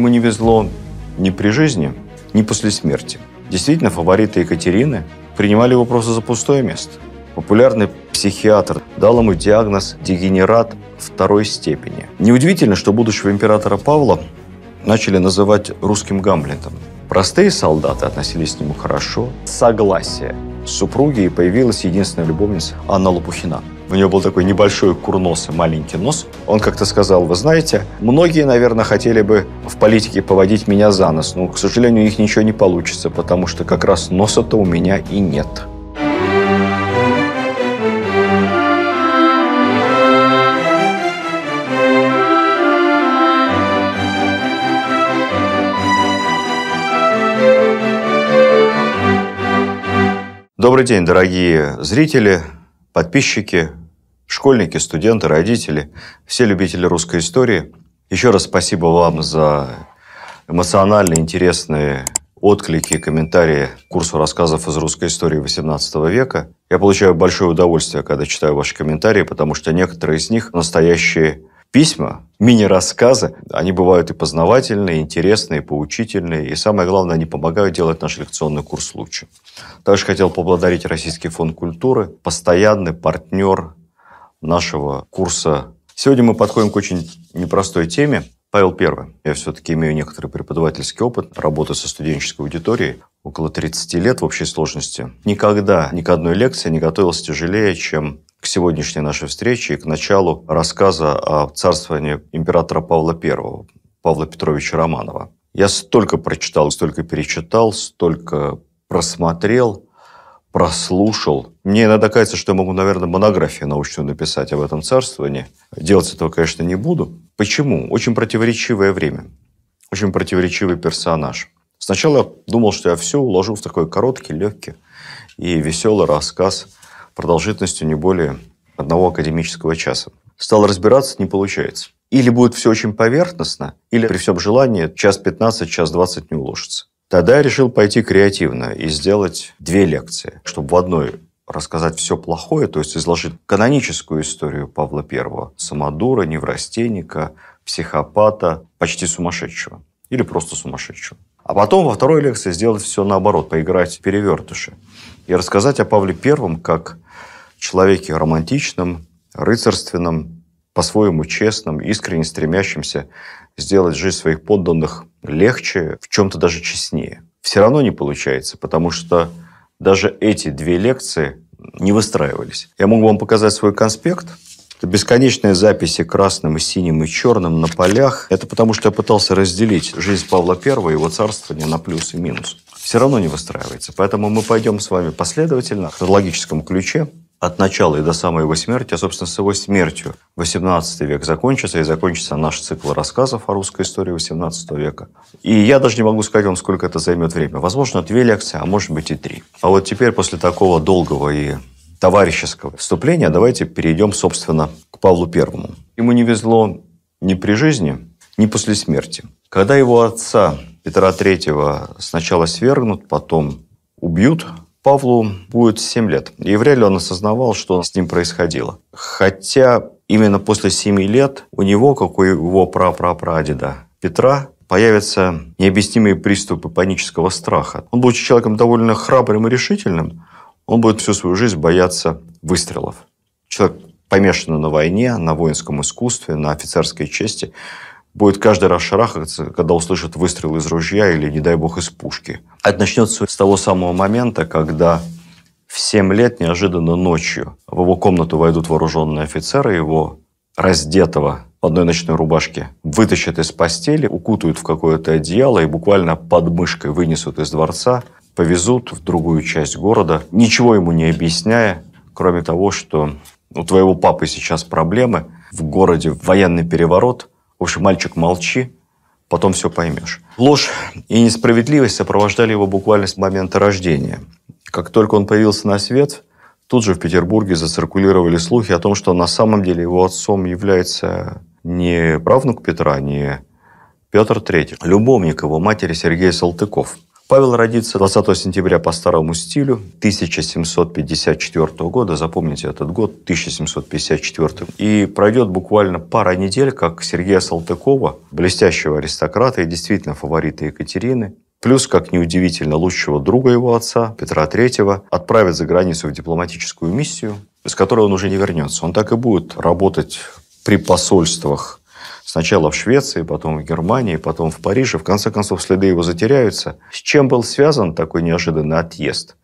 Ему не везло ни при жизни, ни после смерти. Действительно, фавориты Екатерины принимали его просто за пустое место. Популярный психиатр дал ему диагноз «дегенерат второй степени». Неудивительно, что будущего императора Павла начали называть русским Гамлетом. Простые солдаты относились к нему хорошо. Согласие супруги и появилась единственная любовница Анна Лопухина. У него был такой небольшой курнос и маленький нос. Он как-то сказал, вы знаете, многие, наверное, хотели бы в политике поводить меня за нос, но, к сожалению, у них ничего не получится, потому что как раз носа-то у меня и нет. Добрый день, дорогие зрители подписчики, школьники, студенты, родители, все любители русской истории. Еще раз спасибо вам за эмоционально интересные отклики и комментарии к курсу рассказов из русской истории XVIII века. Я получаю большое удовольствие, когда читаю ваши комментарии, потому что некоторые из них настоящие письма, мини-рассказы, они бывают и познавательные, и интересные, и поучительные, и самое главное, они помогают делать наш лекционный курс лучше. Также хотел поблагодарить Российский фонд культуры, постоянный партнер нашего курса. Сегодня мы подходим к очень непростой теме. Павел Первый. Я все-таки имею некоторый преподавательский опыт работы со студенческой аудиторией около 30 лет в общей сложности, никогда ни к одной лекции не готовился тяжелее, чем к сегодняшней нашей встрече и к началу рассказа о царствовании императора Павла I, Павла Петровича Романова. Я столько прочитал, столько перечитал, столько просмотрел, прослушал. Мне иногда кажется, что я могу, наверное, монографию научную написать об этом царствовании. Делать этого, конечно, не буду. Почему? Очень противоречивое время, очень противоречивый персонаж – Сначала я думал, что я все уложу в такой короткий, легкий и веселый рассказ продолжительностью не более одного академического часа. Стал разбираться, не получается. Или будет все очень поверхностно, или при всем желании час 15, час 20 не уложится. Тогда я решил пойти креативно и сделать две лекции, чтобы в одной рассказать все плохое, то есть изложить каноническую историю Павла I, самодура, неврастенника, психопата, почти сумасшедшего или просто сумасшедшего. А потом во второй лекции сделать все наоборот, поиграть перевертыши. И рассказать о Павле Первом как человеке романтичном, рыцарственном, по-своему честном, искренне стремящимся сделать жизнь своих подданных легче, в чем-то даже честнее. Все равно не получается, потому что даже эти две лекции не выстраивались. Я могу вам показать свой конспект – что бесконечные записи красным и синим и черным на полях, это потому что я пытался разделить жизнь Павла I и его царствование на плюс и минус. Все равно не выстраивается. Поэтому мы пойдем с вами последовательно, в хронологическом ключе, от начала и до самой его смерти, а, собственно, с его смертью 18 век закончится, и закончится наш цикл рассказов о русской истории 18 века. И я даже не могу сказать вам, сколько это займет время. Возможно, две лекции, а может быть и три. А вот теперь, после такого долгого и товарищеского вступления давайте перейдем, собственно, к Павлу Первому. Ему не везло ни при жизни, ни после смерти. Когда его отца Петра III сначала свергнут, потом убьют, Павлу будет 7 лет. И вряд ли он осознавал, что с ним происходило. Хотя именно после 7 лет у него, как у его прапрапрадеда Петра, появятся необъяснимые приступы панического страха. Он был человеком довольно храбрым и решительным, он будет всю свою жизнь бояться выстрелов. Человек, помешанный на войне, на воинском искусстве, на офицерской чести, будет каждый раз шарахаться, когда услышит выстрел из ружья или, не дай бог, из пушки. Это начнется с того самого момента, когда в 7 лет неожиданно ночью в его комнату войдут вооруженные офицеры, его раздетого в одной ночной рубашке вытащат из постели, укутают в какое-то одеяло и буквально под мышкой вынесут из дворца – повезут в другую часть города, ничего ему не объясняя, кроме того, что у твоего папы сейчас проблемы, в городе военный переворот. В общем, мальчик, молчи, потом все поймешь. Ложь и несправедливость сопровождали его буквально с момента рождения. Как только он появился на свет, тут же в Петербурге зациркулировали слухи о том, что на самом деле его отцом является не правнук Петра, не Петр III, а любовник его матери Сергей Салтыков – Павел родится 20 сентября по старому стилю 1754 года. Запомните этот год, 1754. И пройдет буквально пара недель, как Сергея Салтыкова, блестящего аристократа и действительно фаворита Екатерины, Плюс, как неудивительно, лучшего друга его отца, Петра III, отправят за границу в дипломатическую миссию, с которой он уже не вернется. Он так и будет работать при посольствах Сначала в Швеции, потом в Германии, потом в Париже. В конце концов, следы его затеряются. С чем был связан такой неожиданный отъезд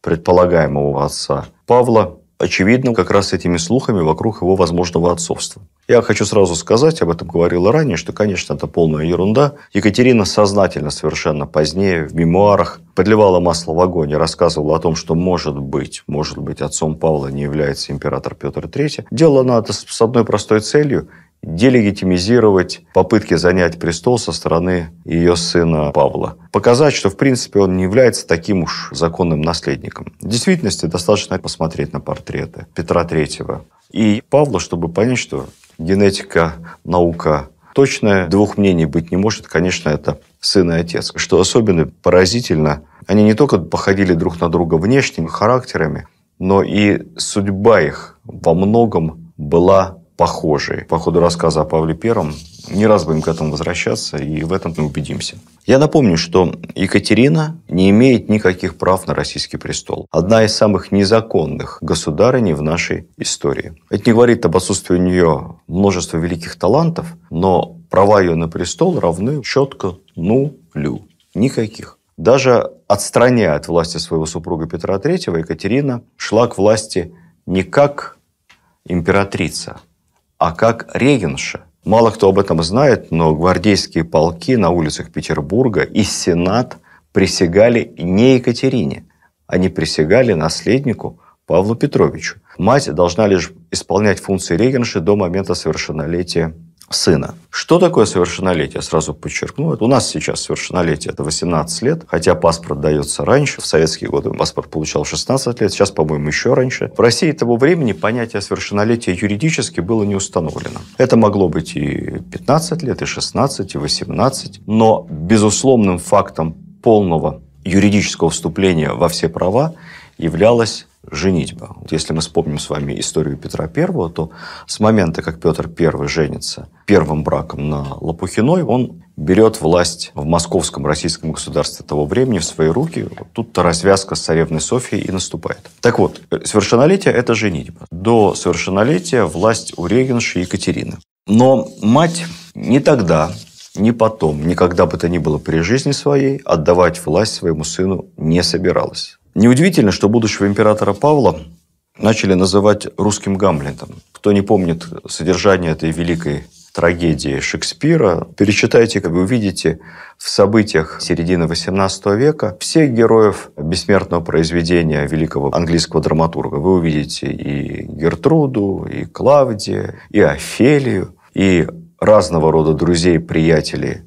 предполагаемого отца Павла? Очевидно, как раз этими слухами вокруг его возможного отцовства. Я хочу сразу сказать, об этом говорил ранее, что, конечно, это полная ерунда. Екатерина сознательно совершенно позднее в мемуарах подливала масло в огонь и рассказывала о том, что, может быть, может быть, отцом Павла не является император Петр III. Делала она это с одной простой целью – делегитимизировать попытки занять престол со стороны ее сына Павла. Показать, что, в принципе, он не является таким уж законным наследником. В действительности достаточно посмотреть на портреты Петра III и Павла, чтобы понять, что генетика, наука точная, двух мнений быть не может. Конечно, это сын и отец. Что особенно поразительно, они не только походили друг на друга внешними характерами, но и судьба их во многом была похожие. По ходу рассказа о Павле Первом не раз будем к этому возвращаться, и в этом мы убедимся. Я напомню, что Екатерина не имеет никаких прав на российский престол. Одна из самых незаконных государыней в нашей истории. Это не говорит об отсутствии у нее множества великих талантов, но права ее на престол равны четко нулю. Никаких. Даже отстраняя от власти своего супруга Петра III, Екатерина шла к власти не как императрица, а как регенша. Мало кто об этом знает, но гвардейские полки на улицах Петербурга и Сенат присягали не Екатерине, они присягали наследнику Павлу Петровичу. Мать должна лишь исполнять функции регенши до момента совершеннолетия сына. Что такое совершеннолетие? сразу подчеркну. Это у нас сейчас совершеннолетие – это 18 лет, хотя паспорт дается раньше. В советские годы паспорт получал 16 лет, сейчас, по-моему, еще раньше. В России того времени понятие совершеннолетия юридически было не установлено. Это могло быть и 15 лет, и 16, и 18. Но безусловным фактом полного юридического вступления во все права являлось женитьба. Вот если мы вспомним с вами историю Петра I, то с момента, как Петр I женится первым браком на Лопухиной, он берет власть в московском российском государстве того времени в свои руки. Вот тут-то развязка с царевной Софией и наступает. Так вот, э, совершеннолетие – это женитьба. До совершеннолетия власть у регенши Екатерины. Но мать не тогда, ни потом, никогда бы то ни было при жизни своей отдавать власть своему сыну не собиралась. Неудивительно, что будущего императора Павла начали называть русским Гамлетом. Кто не помнит содержание этой великой трагедии Шекспира, перечитайте, как вы увидите, в событиях середины XVIII века всех героев бессмертного произведения великого английского драматурга. Вы увидите и Гертруду, и Клавдия, и Офелию, и разного рода друзей, приятелей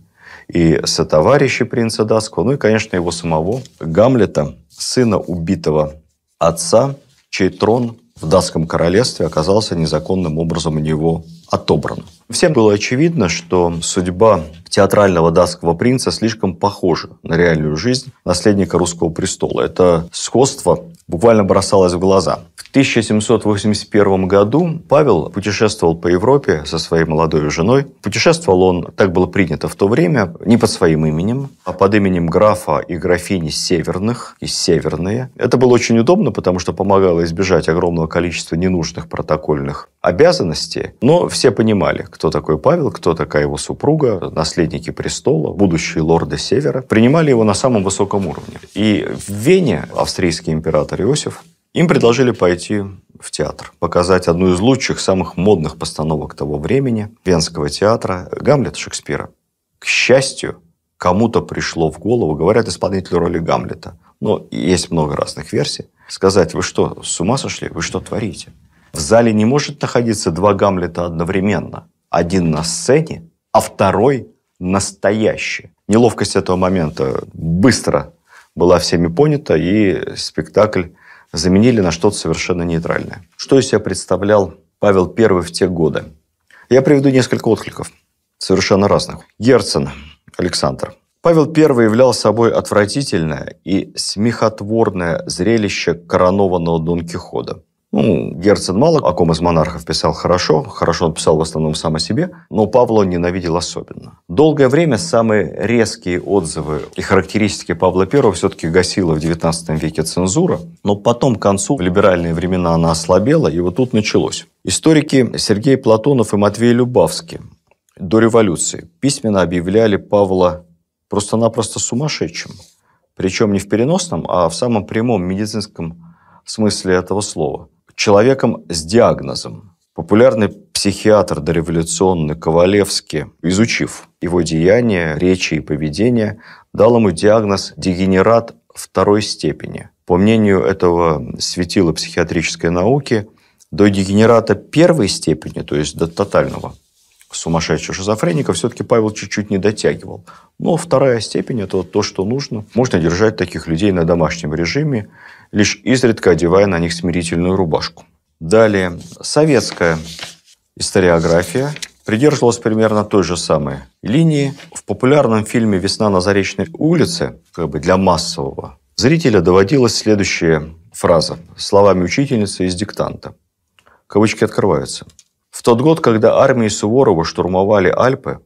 и сотоварищей принца датского, ну и, конечно, его самого Гамлета, сына убитого отца, чей трон в датском королевстве оказался незаконным образом у него отобран. Всем было очевидно, что судьба театрального датского принца слишком похожа на реальную жизнь наследника русского престола. Это сходство буквально бросалось в глаза. В 1781 году Павел путешествовал по Европе со своей молодой женой. Путешествовал он, так было принято в то время, не под своим именем, а под именем графа и графини Северных и Северные. Это было очень удобно, потому что помогало избежать огромного количества ненужных протокольных обязанности, но все понимали, кто такой Павел, кто такая его супруга, наследники престола, будущие лорды Севера, принимали его на самом высоком уровне. И в Вене австрийский император Иосиф им предложили пойти в театр, показать одну из лучших, самых модных постановок того времени, Венского театра, «Гамлет» Шекспира. К счастью, кому-то пришло в голову, говорят, исполнителю роли Гамлета. Но есть много разных версий. Сказать, вы что, с ума сошли? Вы что творите? В зале не может находиться два Гамлета одновременно. Один на сцене, а второй настоящий. Неловкость этого момента быстро была всеми понята, и спектакль заменили на что-то совершенно нейтральное. Что из себя представлял Павел I в те годы? Я приведу несколько откликов, совершенно разных. Герцен Александр. Павел I являл собой отвратительное и смехотворное зрелище коронованного Дон Кихота. Ну, Герцен мало о ком из монархов писал хорошо, хорошо он писал в основном сам о себе, но Павла он ненавидел особенно. Долгое время самые резкие отзывы и характеристики Павла I все-таки гасила в XIX веке цензура, но потом к концу, в либеральные времена она ослабела, и вот тут началось. Историки Сергей Платонов и Матвей Любавский до революции письменно объявляли Павла просто-напросто сумасшедшим. Причем не в переносном, а в самом прямом медицинском смысле этого слова – человеком с диагнозом. Популярный психиатр дореволюционный Ковалевский, изучив его деяния, речи и поведение, дал ему диагноз «дегенерат второй степени». По мнению этого светила психиатрической науки, до дегенерата первой степени, то есть до тотального сумасшедших шизофреников, все-таки Павел чуть-чуть не дотягивал. Но вторая степень – это то, что нужно. Можно держать таких людей на домашнем режиме, лишь изредка одевая на них смирительную рубашку. Далее, советская историография придерживалась примерно той же самой линии. В популярном фильме «Весна на Заречной улице» как бы для массового зрителя доводилась следующая фраза словами учительницы из диктанта. Кавычки открываются. В тот год, когда армии Суворова штурмовали Альпы,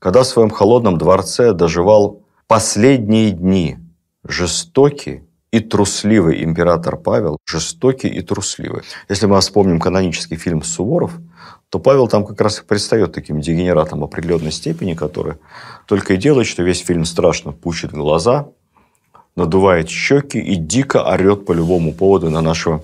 когда в своем холодном дворце доживал последние дни жестокий и трусливый император Павел, жестокий и трусливый. Если мы вспомним канонический фильм «Суворов», то Павел там как раз и предстает таким дегенератом определенной степени, который только и делает, что весь фильм страшно пучит глаза, надувает щеки и дико орет по любому поводу на нашего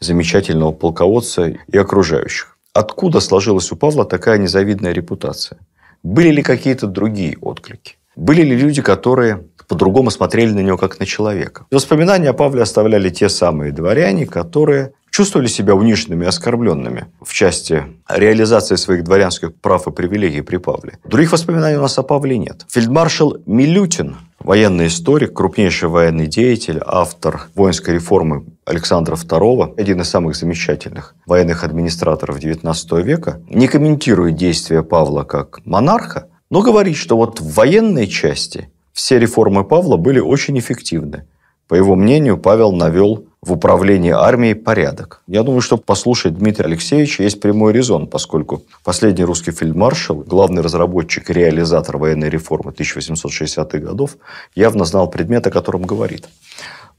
замечательного полководца и окружающих. Откуда сложилась у Павла такая незавидная репутация? Были ли какие-то другие отклики? Были ли люди, которые по-другому смотрели на него как на человека? воспоминания о Павле оставляли те самые дворяне, которые чувствовали себя униженными и оскорбленными в части реализации своих дворянских прав и привилегий при Павле. Других воспоминаний у нас о Павле нет. Фельдмаршал Милютин военный историк, крупнейший военный деятель, автор воинской реформы Александра II, один из самых замечательных военных администраторов XIX века, не комментирует действия Павла как монарха, но говорит, что вот в военной части все реформы Павла были очень эффективны. По его мнению, Павел навел в управлении армией порядок. Я думаю, что послушать Дмитрия Алексеевича есть прямой резон, поскольку последний русский фельдмаршал, главный разработчик и реализатор военной реформы 1860-х годов, явно знал предмет, о котором говорит.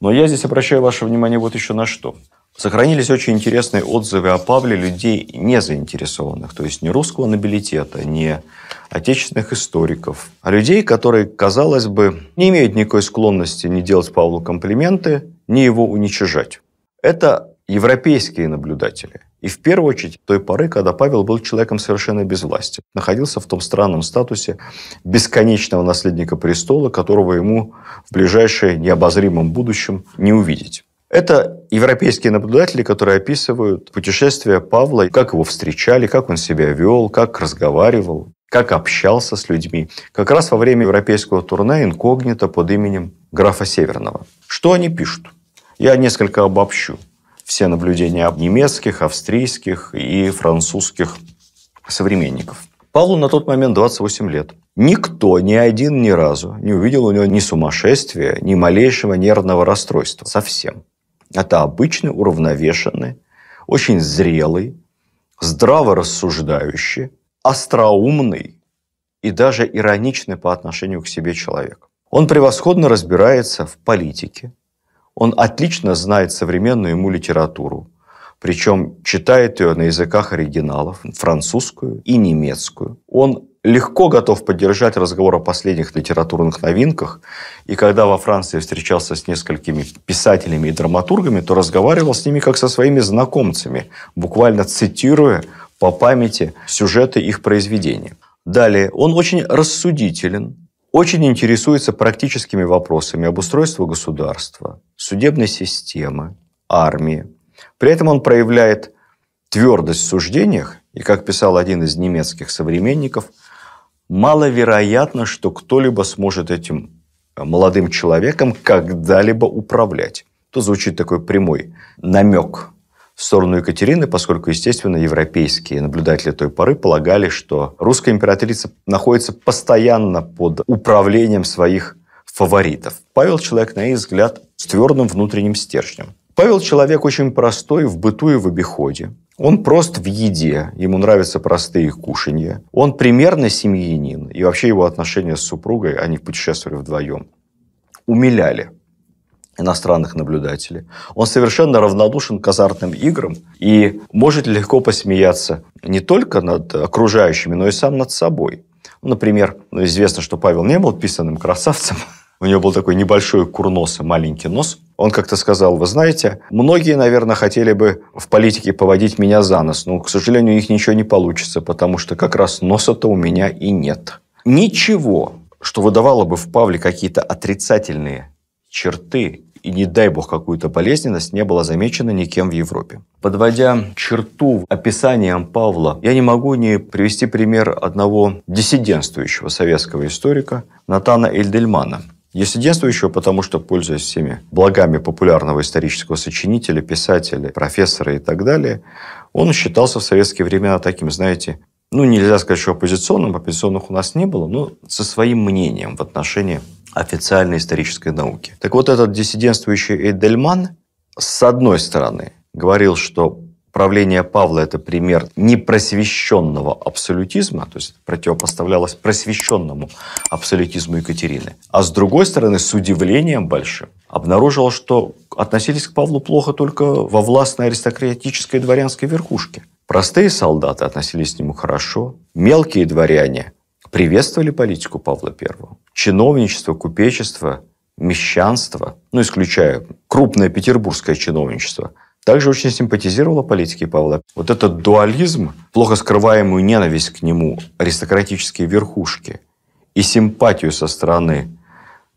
Но я здесь обращаю ваше внимание вот еще на что. Сохранились очень интересные отзывы о Павле людей не заинтересованных, то есть не русского нобилитета, не отечественных историков, а людей, которые, казалось бы, не имеют никакой склонности не делать Павлу комплименты, не его уничижать. Это европейские наблюдатели. И в первую очередь той поры, когда Павел был человеком совершенно без власти, находился в том странном статусе бесконечного наследника престола, которого ему в ближайшее необозримом будущем не увидеть. Это европейские наблюдатели, которые описывают путешествие Павла, как его встречали, как он себя вел, как разговаривал, как общался с людьми. Как раз во время европейского турне инкогнито под именем графа Северного. Что они пишут? Я несколько обобщу все наблюдения немецких, австрийских и французских современников. Павлу на тот момент 28 лет. Никто, ни один ни разу не увидел у него ни сумасшествия, ни малейшего нервного расстройства. Совсем. Это обычный, уравновешенный, очень зрелый, здраво рассуждающий, остроумный и даже ироничный по отношению к себе человек. Он превосходно разбирается в политике, он отлично знает современную ему литературу, причем читает ее на языках оригиналов, французскую и немецкую. Он легко готов поддержать разговор о последних литературных новинках. И когда во Франции встречался с несколькими писателями и драматургами, то разговаривал с ними как со своими знакомцами, буквально цитируя по памяти сюжеты их произведений. Далее, он очень рассудителен, очень интересуется практическими вопросами обустройства государства, судебной системы, армии. При этом он проявляет твердость в суждениях, и, как писал один из немецких современников, маловероятно, что кто-либо сможет этим э, молодым человеком когда-либо управлять. То звучит такой прямой намек в сторону Екатерины, поскольку, естественно, европейские наблюдатели той поры полагали, что русская императрица находится постоянно под управлением своих фаворитов. Павел человек, на их взгляд, с твердым внутренним стержнем. Павел человек очень простой в быту и в обиходе. Он прост в еде, ему нравятся простые кушанья. Он примерно семьянин, и вообще его отношения с супругой, они путешествовали вдвоем, умиляли иностранных наблюдателей. Он совершенно равнодушен к азартным играм и может легко посмеяться не только над окружающими, но и сам над собой. Ну, например, ну, известно, что Павел не был писанным красавцем. У него был такой небольшой курнос и маленький нос. Он как-то сказал, вы знаете, многие, наверное, хотели бы в политике поводить меня за нос, но, к сожалению, у них ничего не получится, потому что как раз носа-то у меня и нет. Ничего, что выдавало бы в Павле какие-то отрицательные черты и, не дай бог, какую-то болезненность не была замечена никем в Европе. Подводя черту описанием Павла, я не могу не привести пример одного диссидентствующего советского историка Натана Эльдельмана, Диссидентствующего, потому что, пользуясь всеми благами популярного исторического сочинителя, писателя, профессора и так далее, он считался в советские времена таким, знаете, ну, нельзя сказать, что оппозиционным, оппозиционных у нас не было, но со своим мнением в отношении официальной исторической науки. Так вот, этот диссидентствующий Эйдельман, с одной стороны, говорил, что правление Павла – это пример непросвещенного абсолютизма, то есть противопоставлялось просвещенному абсолютизму Екатерины. А с другой стороны, с удивлением большим, обнаружил, что относились к Павлу плохо только во властной аристократической дворянской верхушке. Простые солдаты относились к нему хорошо, мелкие дворяне приветствовали политику Павла I. Чиновничество, купечество, мещанство, ну, исключая крупное петербургское чиновничество, также очень симпатизировало политике Павла. Вот этот дуализм, плохо скрываемую ненависть к нему, аристократические верхушки и симпатию со стороны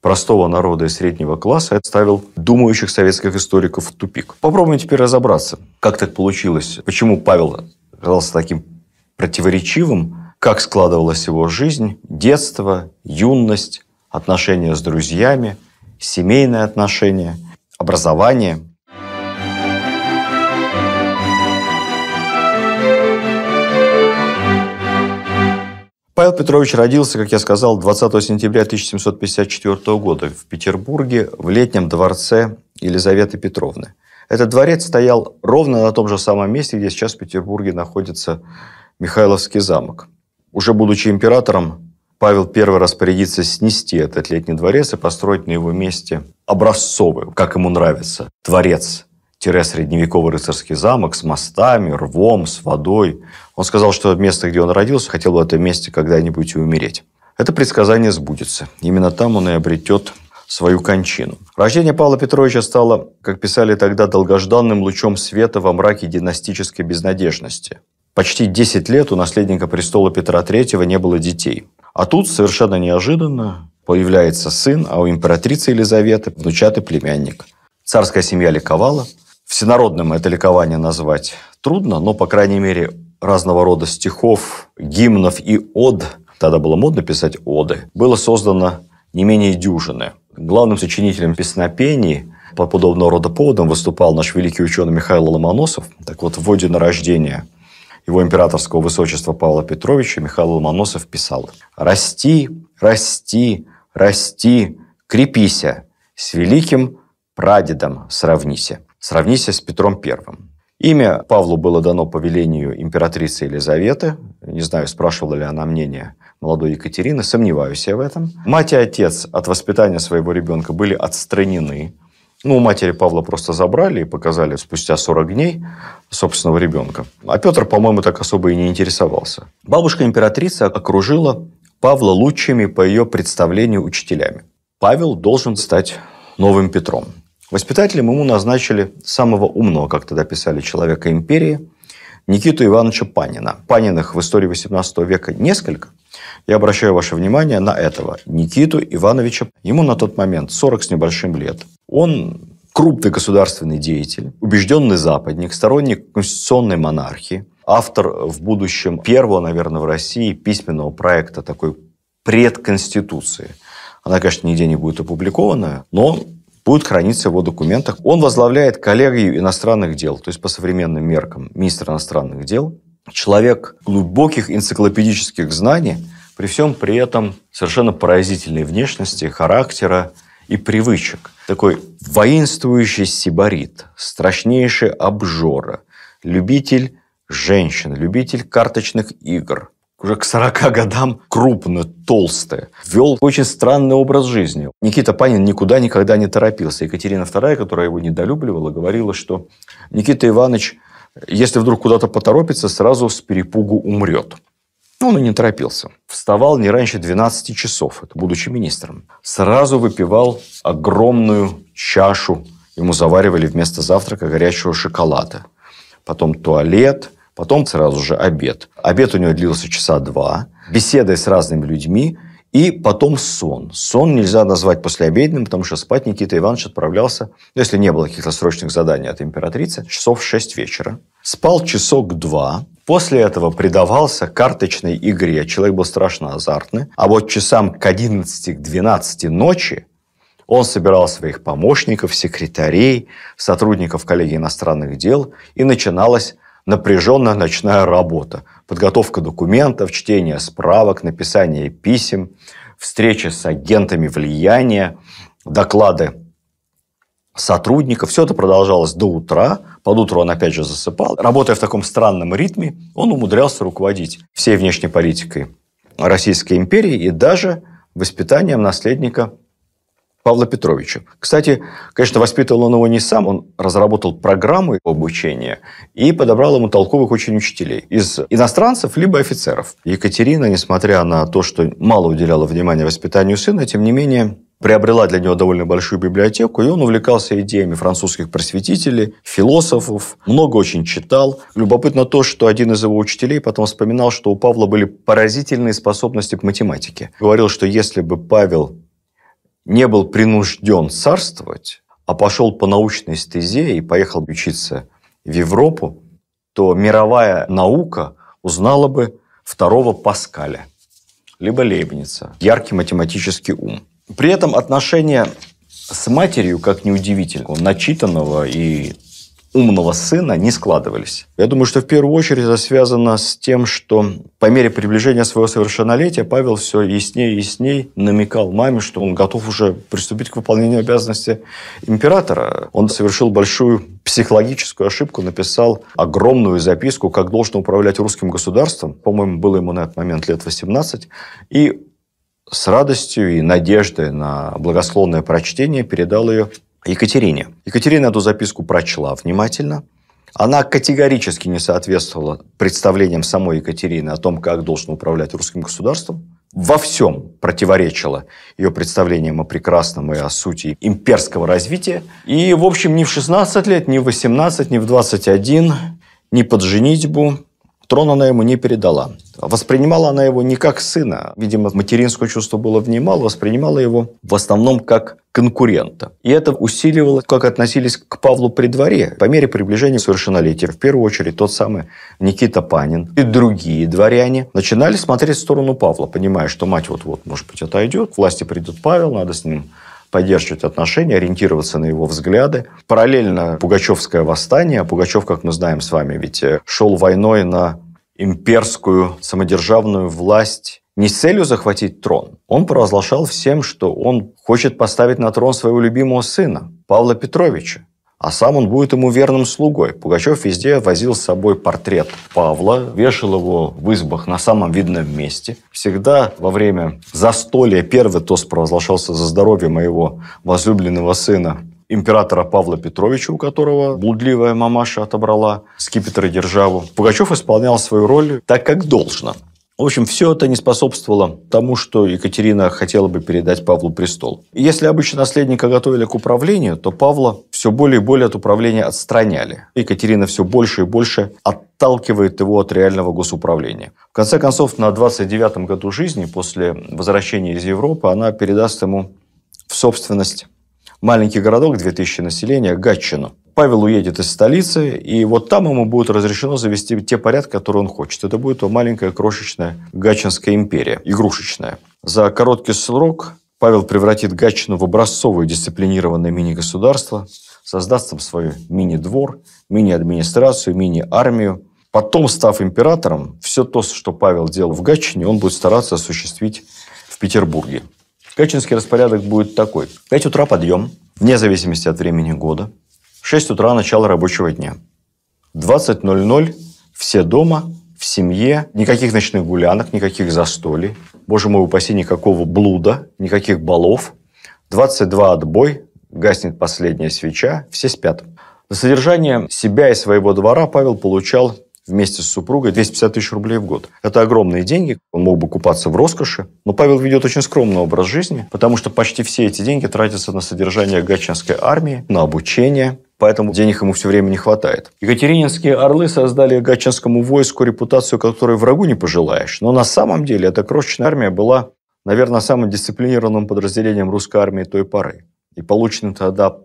простого народа и среднего класса отставил думающих советских историков в тупик. Попробуем теперь разобраться, как так получилось, почему Павел оказался таким противоречивым, как складывалась его жизнь, детство, юность, отношения с друзьями, семейные отношения, образование. Павел Петрович родился, как я сказал, 20 сентября 1754 года в Петербурге в летнем дворце Елизаветы Петровны. Этот дворец стоял ровно на том же самом месте, где сейчас в Петербурге находится Михайловский замок. Уже будучи императором, Павел I распорядится снести этот летний дворец и построить на его месте образцовый, как ему нравится, дворец средневековый рыцарский замок с мостами, рвом, с водой. Он сказал, что место, где он родился, хотел бы это месте когда-нибудь и умереть. Это предсказание сбудется. Именно там он и обретет свою кончину. Рождение Павла Петровича стало, как писали тогда, долгожданным лучом света во мраке династической безнадежности. Почти 10 лет у наследника престола Петра III не было детей. А тут совершенно неожиданно появляется сын, а у императрицы Елизаветы внучатый племянник. Царская семья ликовала. Всенародным это ликование назвать трудно, но, по крайней мере, разного рода стихов, гимнов и од, тогда было модно писать оды, было создано не менее дюжины. Главным сочинителем песнопений по подобного рода поводам выступал наш великий ученый Михаил Ломоносов. Так вот, в «Воде на рождение» его императорского высочества Павла Петровича Михаил Ломоносов писал «Расти, расти, расти, крепися, с великим прадедом сравнися». Сравнися с Петром Первым. Имя Павлу было дано по велению императрицы Елизаветы. Не знаю, спрашивала ли она мнение молодой Екатерины, сомневаюсь я в этом. Мать и отец от воспитания своего ребенка были отстранены ну, у матери Павла просто забрали и показали спустя 40 дней собственного ребенка. А Петр, по-моему, так особо и не интересовался. Бабушка императрица окружила Павла лучшими по ее представлению учителями. Павел должен стать новым Петром. Воспитателем ему назначили самого умного, как тогда писали, человека империи – Никиту Ивановича Панина. Паниных в истории XVIII века несколько. Я обращаю ваше внимание на этого Никиту Ивановича. Ему на тот момент 40 с небольшим лет. Он крупный государственный деятель, убежденный западник, сторонник конституционной монархии, автор в будущем первого, наверное, в России письменного проекта такой предконституции. Она, конечно, нигде не будет опубликована, но будет храниться в его документах. Он возглавляет коллегию иностранных дел, то есть по современным меркам министр иностранных дел, человек глубоких энциклопедических знаний, при всем при этом совершенно поразительной внешности, характера и привычек. Такой воинствующий сибарит, страшнейший обжора, любитель женщин, любитель карточных игр – уже к 40 годам крупно, толстая, вел очень странный образ жизни. Никита Панин никуда никогда не торопился. Екатерина II, которая его недолюбливала, говорила, что Никита Иванович, если вдруг куда-то поторопится, сразу с перепугу умрет. Он и не торопился. Вставал не раньше 12 часов, это будучи министром. Сразу выпивал огромную чашу. Ему заваривали вместо завтрака горячего шоколада. Потом туалет – потом сразу же обед. Обед у него длился часа два, беседой с разными людьми, и потом сон. Сон нельзя назвать послеобеденным, потому что спать Никита Иванович отправлялся, ну, если не было каких-то срочных заданий от императрицы, часов в 6 вечера. Спал часок два. После этого предавался карточной игре. Человек был страшно азартный. А вот часам к 11 к ночи он собирал своих помощников, секретарей, сотрудников коллегии иностранных дел, и начиналось напряженная ночная работа. Подготовка документов, чтение справок, написание писем, встречи с агентами влияния, доклады сотрудников. Все это продолжалось до утра. Под утро он опять же засыпал. Работая в таком странном ритме, он умудрялся руководить всей внешней политикой Российской империи и даже воспитанием наследника Павла Петровича. Кстати, конечно, воспитывал он его не сам, он разработал программы обучения и подобрал ему толковых очень учителей из иностранцев либо офицеров. Екатерина, несмотря на то, что мало уделяла внимания воспитанию сына, тем не менее приобрела для него довольно большую библиотеку, и он увлекался идеями французских просветителей, философов, много очень читал. Любопытно то, что один из его учителей потом вспоминал, что у Павла были поразительные способности к математике. Говорил, что если бы Павел не был принужден царствовать, а пошел по научной стезе и поехал учиться в Европу, то мировая наука узнала бы второго Паскаля, либо Лейбница, яркий математический ум. При этом отношение с матерью, как неудивительно, начитанного и умного сына не складывались. Я думаю, что в первую очередь это связано с тем, что по мере приближения своего совершеннолетия Павел все яснее и яснее намекал маме, что он готов уже приступить к выполнению обязанности императора. Он совершил большую психологическую ошибку, написал огромную записку, как должен управлять русским государством. По-моему, было ему на этот момент лет 18. И с радостью и надеждой на благословное прочтение передал ее Екатерине. Екатерина эту записку прочла внимательно. Она категорически не соответствовала представлениям самой Екатерины о том, как должен управлять русским государством. Во всем противоречила ее представлениям о прекрасном и о сути имперского развития. И, в общем, ни в 16 лет, ни в 18, ни в 21, ни под женитьбу Трон она ему не передала. Воспринимала она его не как сына. Видимо, материнское чувство было в ней мало. Воспринимала его в основном как конкурента. И это усиливало, как относились к Павлу при дворе. По мере приближения совершеннолетия, в первую очередь, тот самый Никита Панин и другие дворяне начинали смотреть в сторону Павла, понимая, что мать вот-вот, может быть, отойдет, власти придет Павел, надо с ним поддерживать отношения, ориентироваться на его взгляды. Параллельно Пугачевское восстание. Пугачев, как мы знаем с вами, ведь э, шел войной на имперскую самодержавную власть не с целью захватить трон. Он провозглашал всем, что он хочет поставить на трон своего любимого сына, Павла Петровича а сам он будет ему верным слугой. Пугачев везде возил с собой портрет Павла, вешал его в избах на самом видном месте. Всегда во время застолья первый тост провозглашался за здоровье моего возлюбленного сына императора Павла Петровича, у которого блудливая мамаша отобрала скипетр и державу. Пугачев исполнял свою роль так, как должно. В общем, все это не способствовало тому, что Екатерина хотела бы передать Павлу престол. Если обычно наследника готовили к управлению, то Павла все более и более от управления отстраняли. Екатерина все больше и больше отталкивает его от реального госуправления. В конце концов, на 29-м году жизни, после возвращения из Европы, она передаст ему в собственность маленький городок, 2000 населения, Гатчину. Павел уедет из столицы, и вот там ему будет разрешено завести те порядки, которые он хочет. Это будет его маленькая крошечная Гатчинская империя, игрушечная. За короткий срок Павел превратит Гатчину в образцовое дисциплинированное мини-государство, создаст там свой мини-двор, мини-администрацию, мини-армию. Потом, став императором, все то, что Павел делал в Гатчине, он будет стараться осуществить в Петербурге. Гатчинский распорядок будет такой. В 5 утра подъем, вне зависимости от времени года – 6 утра – начало рабочего дня. 20.00 – все дома, в семье, никаких ночных гулянок, никаких застолий, боже мой упаси, никакого блуда, никаких балов. 22 – отбой, гаснет последняя свеча, все спят. На содержание себя и своего двора Павел получал вместе с супругой 250 тысяч рублей в год. Это огромные деньги, он мог бы купаться в роскоши, но Павел ведет очень скромный образ жизни, потому что почти все эти деньги тратятся на содержание гатчинской армии, на обучение, поэтому денег ему все время не хватает. Екатерининские орлы создали гатчинскому войску репутацию, которой врагу не пожелаешь. Но на самом деле эта крошечная армия была, наверное, самым дисциплинированным подразделением русской армии той поры. И полученный тогда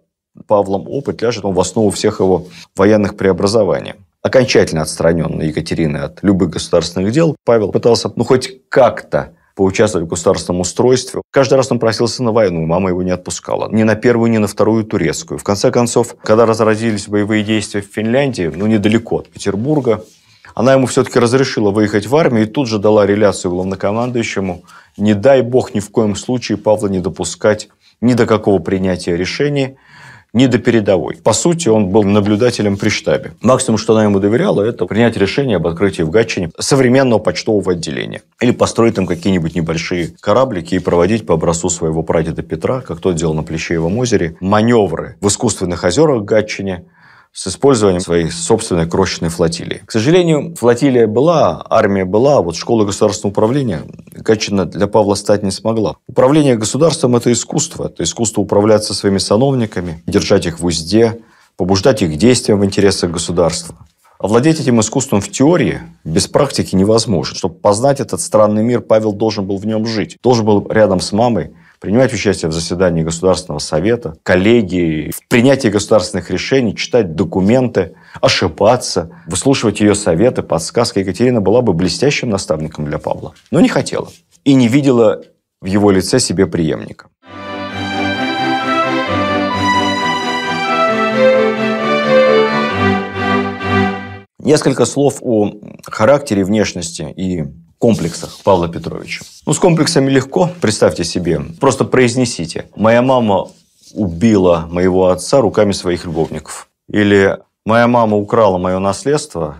Павлом опыт ляжет он в основу всех его военных преобразований. Окончательно отстраненный Екатерины от любых государственных дел, Павел пытался, ну, хоть как-то поучаствовать в государственном устройстве. Каждый раз он просился на войну, мама его не отпускала. Ни на первую, ни на вторую турецкую. В конце концов, когда разразились боевые действия в Финляндии, ну, недалеко от Петербурга, она ему все-таки разрешила выехать в армию и тут же дала реляцию главнокомандующему «Не дай бог ни в коем случае Павла не допускать ни до какого принятия решения, не до передовой. По сути, он был наблюдателем при штабе. Максимум, что она ему доверяла, это принять решение об открытии в Гатчине современного почтового отделения. Или построить там какие-нибудь небольшие кораблики и проводить по образцу своего прадеда Петра, как тот делал на Плещеевом озере, маневры в искусственных озерах Гатчине, с использованием своей собственной крошечной флотилии. К сожалению, флотилия была, армия была, а вот школа государственного управления Качина для Павла стать не смогла. Управление государством – это искусство. Это искусство управляться своими сановниками, держать их в узде, побуждать их действиям в интересах государства. Овладеть этим искусством в теории без практики невозможно. Чтобы познать этот странный мир, Павел должен был в нем жить. Должен был рядом с мамой принимать участие в заседании Государственного совета, коллегии, в принятии государственных решений, читать документы, ошибаться, выслушивать ее советы, подсказки. Екатерина была бы блестящим наставником для Павла, но не хотела и не видела в его лице себе преемника. Несколько слов о характере внешности и комплексах Павла Петровича. Ну, с комплексами легко. Представьте себе, просто произнесите. Моя мама убила моего отца руками своих любовников. Или моя мама украла мое наследство,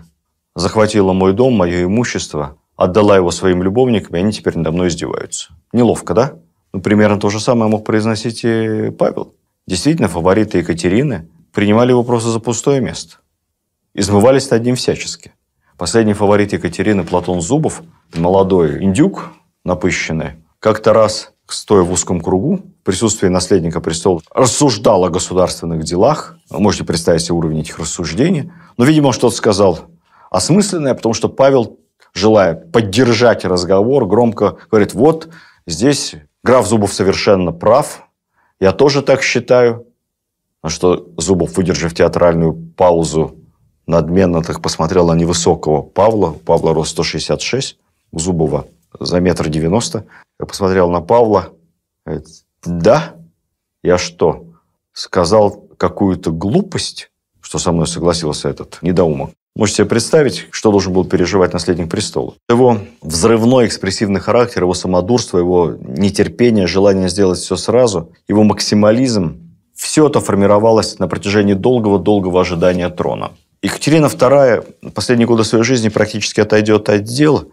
захватила мой дом, мое имущество, отдала его своим любовникам, и они теперь надо мной издеваются. Неловко, да? Ну, примерно то же самое мог произносить и Павел. Действительно, фавориты Екатерины принимали его просто за пустое место. Измывались над ним всячески. Последний фаворит Екатерины Платон Зубов, молодой индюк напыщенный, как-то раз, стоя в узком кругу, в присутствии наследника престола, рассуждал о государственных делах. Можете представить себе уровень этих рассуждений. Но, видимо, он что-то сказал осмысленное, потому что Павел, желая поддержать разговор, громко говорит, вот здесь граф Зубов совершенно прав, я тоже так считаю. На что Зубов, выдержав театральную паузу, надменно так посмотрел на невысокого Павла. Павла рост 166, у Зубова за метр девяносто. Я посмотрел на Павла, говорит, да, я что, сказал какую-то глупость, что со мной согласился этот недоумок. Можете себе представить, что должен был переживать наследник престола. Его взрывной экспрессивный характер, его самодурство, его нетерпение, желание сделать все сразу, его максимализм, все это формировалось на протяжении долгого-долгого ожидания трона. Екатерина II последние годы своей жизни практически отойдет от дела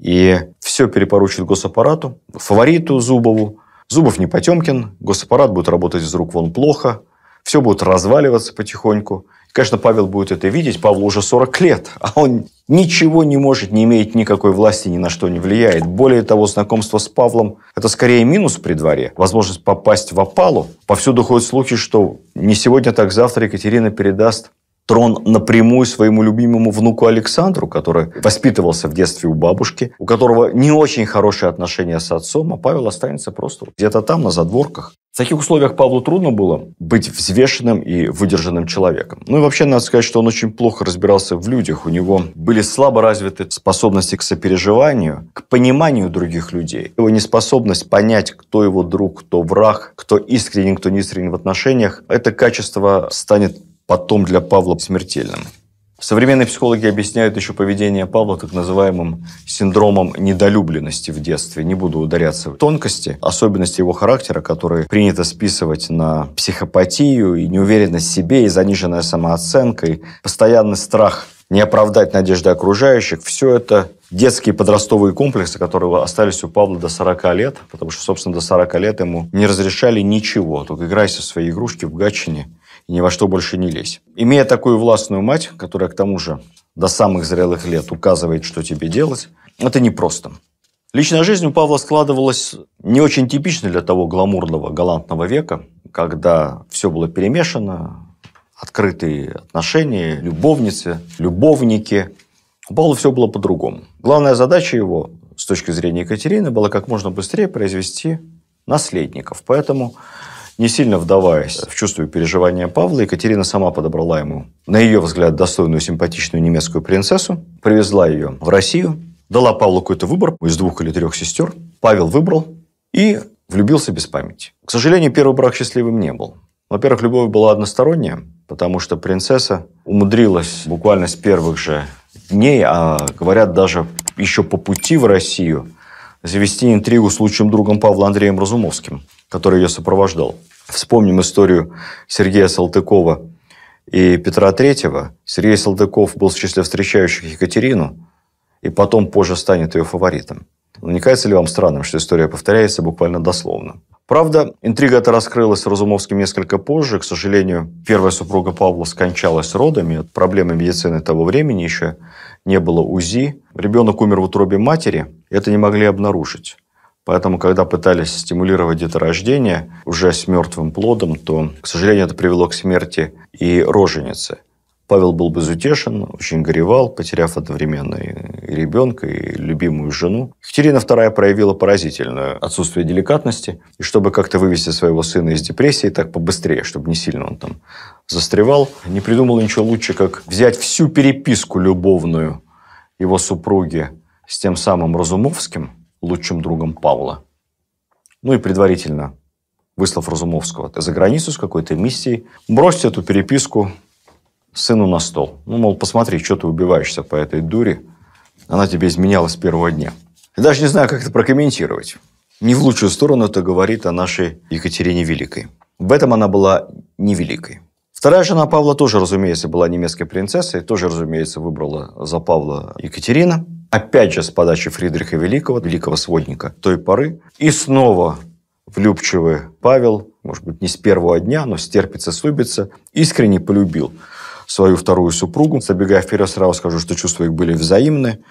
и все перепоручит госаппарату, фавориту Зубову. Зубов не Потемкин, госаппарат будет работать из рук вон плохо, все будет разваливаться потихоньку. конечно, Павел будет это видеть, Павлу уже 40 лет, а он ничего не может, не имеет никакой власти, ни на что не влияет. Более того, знакомство с Павлом – это скорее минус при дворе, возможность попасть в опалу. Повсюду ходят слухи, что не сегодня, так завтра Екатерина передаст трон напрямую своему любимому внуку Александру, который воспитывался в детстве у бабушки, у которого не очень хорошие отношения с отцом, а Павел останется просто где-то там, на задворках. В таких условиях Павлу трудно было быть взвешенным и выдержанным человеком. Ну и вообще, надо сказать, что он очень плохо разбирался в людях. У него были слабо развиты способности к сопереживанию, к пониманию других людей. Его неспособность понять, кто его друг, кто враг, кто искренен, кто не искренен в отношениях, это качество станет потом для Павла смертельным. Современные психологи объясняют еще поведение Павла так называемым синдромом недолюбленности в детстве. Не буду ударяться в тонкости, особенности его характера, которые принято списывать на психопатию и неуверенность в себе, и заниженная самооценка, и постоянный страх не оправдать надежды окружающих. Все это детские подростковые комплексы, которые остались у Павла до 40 лет, потому что, собственно, до 40 лет ему не разрешали ничего. Только играй со своей игрушки в гатчине, и ни во что больше не лезь. Имея такую властную мать, которая к тому же до самых зрелых лет указывает, что тебе делать, это непросто. Личная жизнь у Павла складывалась не очень типично для того гламурного, галантного века, когда все было перемешано, открытые отношения, любовницы, любовники. У Павла все было по-другому. Главная задача его с точки зрения Екатерины была как можно быстрее произвести наследников. Поэтому не сильно вдаваясь в чувство и переживания Павла, Екатерина сама подобрала ему, на ее взгляд, достойную симпатичную немецкую принцессу, привезла ее в Россию, дала Павлу какой-то выбор из двух или трех сестер. Павел выбрал и влюбился без памяти. К сожалению, первый брак счастливым не был. Во-первых, любовь была односторонняя, потому что принцесса умудрилась буквально с первых же дней, а говорят даже еще по пути в Россию, завести интригу с лучшим другом Павла Андреем Разумовским, который ее сопровождал. Вспомним историю Сергея Салтыкова и Петра Третьего. Сергей Салтыков был в числе встречающих Екатерину, и потом позже станет ее фаворитом. Но не кажется ли вам странным, что история повторяется буквально дословно? Правда, интрига эта раскрылась Разумовским несколько позже. К сожалению, первая супруга Павла скончалась родами. от Проблемы медицины того времени еще не было УЗИ. Ребенок умер в утробе матери. Это не могли обнаружить. Поэтому, когда пытались стимулировать деторождение уже с мертвым плодом, то, к сожалению, это привело к смерти и роженицы. Павел был безутешен, очень горевал, потеряв одновременно и ребенка, и любимую жену. Екатерина II проявила поразительное отсутствие деликатности. И чтобы как-то вывести своего сына из депрессии, так побыстрее, чтобы не сильно он там застревал, не придумала ничего лучше, как взять всю переписку любовную его супруги с тем самым Разумовским – лучшим другом Павла. Ну и предварительно, выслав Разумовского, за границу с какой-то миссией, бросьте эту переписку сыну на стол. Ну, мол, посмотри, что ты убиваешься по этой дуре. Она тебе изменяла с первого дня. Я даже не знаю, как это прокомментировать. Не в лучшую сторону это говорит о нашей Екатерине Великой. В этом она была невеликой. Вторая жена Павла тоже, разумеется, была немецкой принцессой, тоже, разумеется, выбрала за Павла Екатерина опять же с подачи Фридриха Великого, великого сводника той поры. И снова влюбчивый Павел, может быть, не с первого дня, но стерпится, слюбится, искренне полюбил свою вторую супругу. Забегая вперед, сразу скажу, что чувства их были взаимны.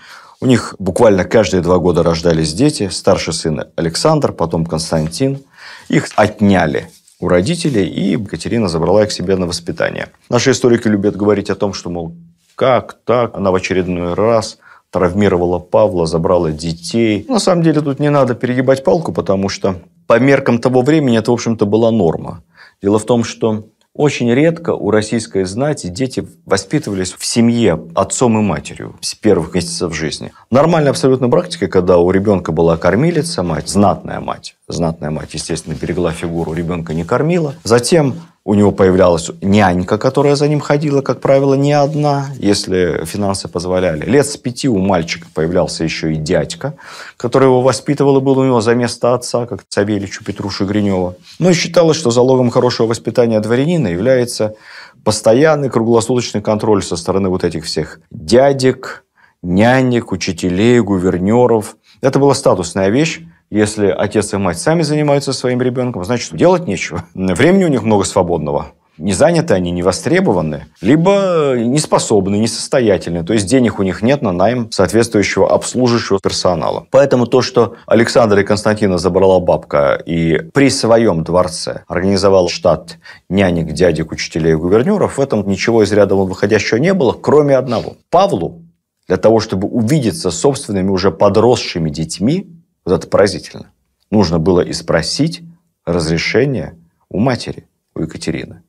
У них буквально каждые два года рождались дети. Старший сын Александр, потом Константин. Их отняли у родителей, и Екатерина забрала их себе на воспитание. Наши историки любят говорить о том, что, мол, как так, она в очередной раз – травмировала Павла, забрала детей. На самом деле тут не надо перегибать палку, потому что по меркам того времени это, в общем-то, была норма. Дело в том, что очень редко у российской знати дети воспитывались в семье отцом и матерью с первых месяцев жизни. Нормальная абсолютно практика, когда у ребенка была кормилица, мать, знатная мать. Знатная мать, естественно, берегла фигуру, ребенка не кормила. Затем у него появлялась нянька, которая за ним ходила, как правило, не одна, если финансы позволяли. Лет с пяти у мальчика появлялся еще и дядька, который его воспитывал и был у него за место отца, как Савельичу Петрушу Гринева. Но ну и считалось, что залогом хорошего воспитания дворянина является постоянный круглосуточный контроль со стороны вот этих всех дядек, нянек, учителей, гувернеров. Это была статусная вещь, если отец и мать сами занимаются своим ребенком, значит, делать нечего. Времени у них много свободного. Не заняты они, не востребованы, либо не способны, несостоятельны. То есть денег у них нет на найм соответствующего обслуживающего персонала. Поэтому то, что Александра и Константина забрала бабка и при своем дворце организовал штат нянек, дядек, учителей и гувернеров, в этом ничего из ряда выходящего не было, кроме одного. Павлу для того, чтобы увидеться с собственными уже подросшими детьми, вот это поразительно. Нужно было и спросить разрешение у матери, у Екатерины.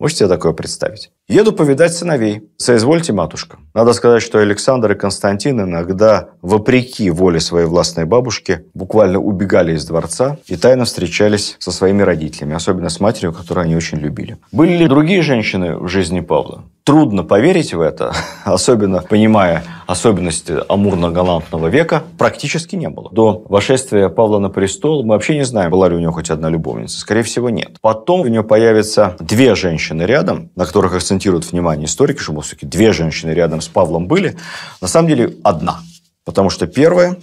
Можете себе такое представить? Еду повидать сыновей. Соизвольте, матушка. Надо сказать, что Александр и Константин иногда, вопреки воле своей властной бабушки, буквально убегали из дворца и тайно встречались со своими родителями, особенно с матерью, которую они очень любили. Были ли другие женщины в жизни Павла? Трудно поверить в это, особенно понимая особенности амурно-галантного века, практически не было. До вошествия Павла на престол мы вообще не знаем, была ли у него хоть одна любовница. Скорее всего, нет. Потом у него появятся две женщины рядом, на которых акцентируется акцентируют внимание историки, что все-таки две женщины рядом с Павлом были. На самом деле одна. Потому что первая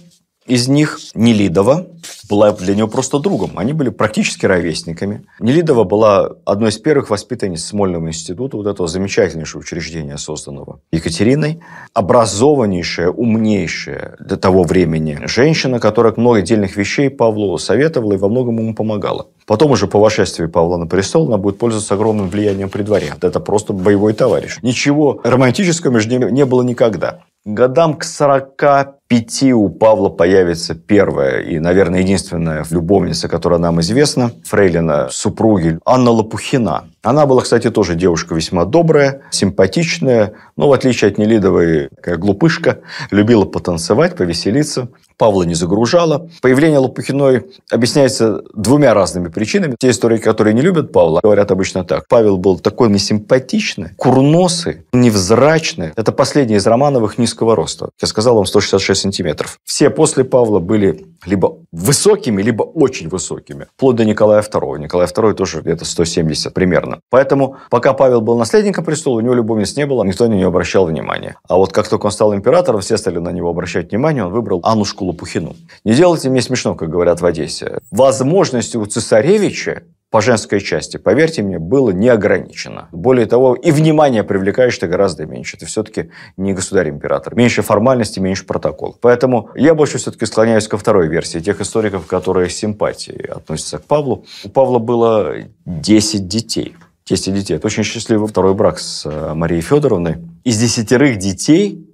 из них Нелидова была для него просто другом. Они были практически ровесниками. Нелидова была одной из первых воспитанниц Смольного института, вот этого замечательнейшего учреждения, созданного Екатериной. Образованнейшая, умнейшая до того времени женщина, которая много отдельных вещей Павлу советовала и во многом ему помогала. Потом уже по вошествии Павла на престол она будет пользоваться огромным влиянием при дворе. Это просто боевой товарищ. Ничего романтического между ними не было никогда. Годам к 45 у Павла появится первая и, наверное, единственная любовница, которая нам известна, фрейлина супруги Анна Лопухина. Она была, кстати, тоже девушка весьма добрая, симпатичная, но в отличие от Нелидовой, такая глупышка, любила потанцевать, повеселиться. Павла не загружала. Появление Лопухиной объясняется двумя разными причинами. Те истории, которые не любят Павла, говорят обычно так. Павел был такой несимпатичный, курносый, невзрачный. Это последний из Романовых низкого роста. Я сказал вам, 166 сантиметров. Все после Павла были либо высокими, либо очень высокими, вплоть до Николая II. Николай II тоже где-то 170 примерно. Поэтому, пока Павел был наследником престола, у него любовниц не было, никто на него обращал внимания. А вот как только он стал императором, все стали на него обращать внимание, он выбрал Анушку Лопухину. Не делайте мне смешно, как говорят в Одессе. Возможности у цесаревича по женской части, поверьте мне, было не ограничено. Более того, и внимание привлекаешь ты гораздо меньше. Ты все-таки не государь-император. Меньше формальности, меньше протокол. Поэтому я больше все-таки склоняюсь ко второй версии тех историков, которые с симпатией относятся к Павлу. У Павла было 10 детей. 10 детей. Это очень счастливый второй брак с э, Марией Федоровной. Из десятерых детей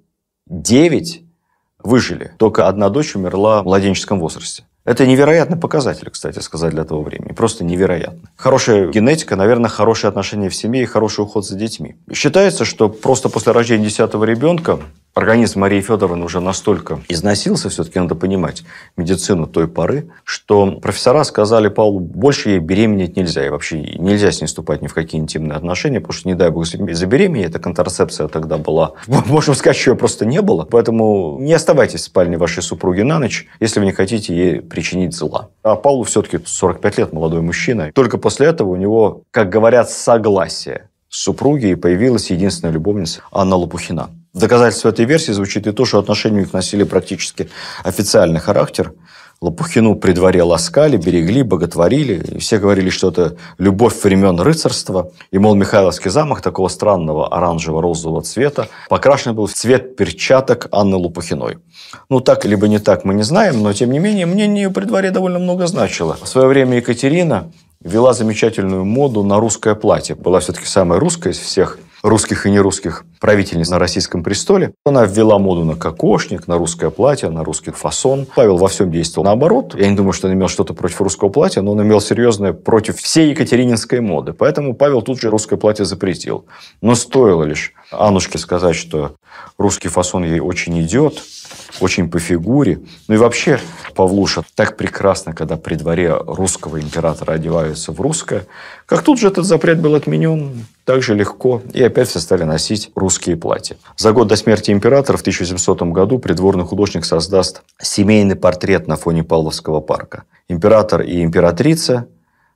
9 выжили. Только одна дочь умерла в младенческом возрасте. Это невероятный показатель, кстати сказать, для того времени. Просто невероятно. Хорошая генетика, наверное, хорошие отношения в семье и хороший уход за детьми. Считается, что просто после рождения десятого ребенка Организм Марии Федоровны уже настолько износился, все-таки надо понимать медицину той поры, что профессора сказали Павлу, больше ей беременеть нельзя, и вообще нельзя с ней вступать ни в какие интимные отношения, потому что, не дай бог, забеременеть, эта контрацепция тогда была, можем сказать, что ее просто не было. Поэтому не оставайтесь в спальне вашей супруги на ночь, если вы не хотите ей причинить зла. А Павлу все-таки 45 лет, молодой мужчина. Только после этого у него, как говорят, согласие супруги и появилась единственная любовница Анна Лопухина. Доказательство этой версии звучит и то, что отношения у них носили практически официальный характер. Лопухину при дворе ласкали, берегли, боготворили. И все говорили, что это любовь времен рыцарства. И, мол, Михайловский замок такого странного оранжево-розового цвета покрашен был в цвет перчаток Анны Лопухиной. Ну, так либо не так мы не знаем, но, тем не менее, мнение при дворе довольно много значило. В свое время Екатерина вела замечательную моду на русское платье. Была все-таки самая русская из всех русских и нерусских правительниц на российском престоле. Она ввела моду на кокошник, на русское платье, на русский фасон. Павел во всем действовал наоборот. Я не думаю, что он имел что-то против русского платья, но он имел серьезное против всей екатерининской моды. Поэтому Павел тут же русское платье запретил. Но стоило лишь Анушке сказать, что русский фасон ей очень идет, очень по фигуре. Ну и вообще Павлуша так прекрасно, когда при дворе русского императора одеваются в русское. Как тут же этот запрет был отменен, так же легко. И опять все стали носить русские платья. За год до смерти императора в 1700 году придворный художник создаст семейный портрет на фоне Павловского парка. Император и императрица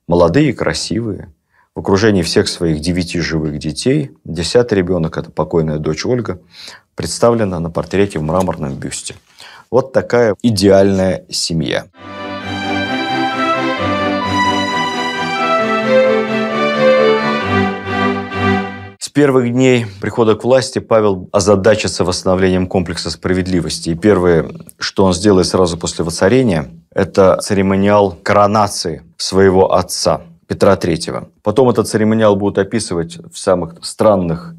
молодые, красивые – в окружении всех своих девяти живых детей. Десятый ребенок, это покойная дочь Ольга, представлена на портрете в мраморном бюсте. Вот такая идеальная семья. С первых дней прихода к власти Павел озадачится восстановлением комплекса справедливости. И первое, что он сделает сразу после воцарения, это церемониал коронации своего отца – Петра III. Потом этот церемониал будут описывать в самых странных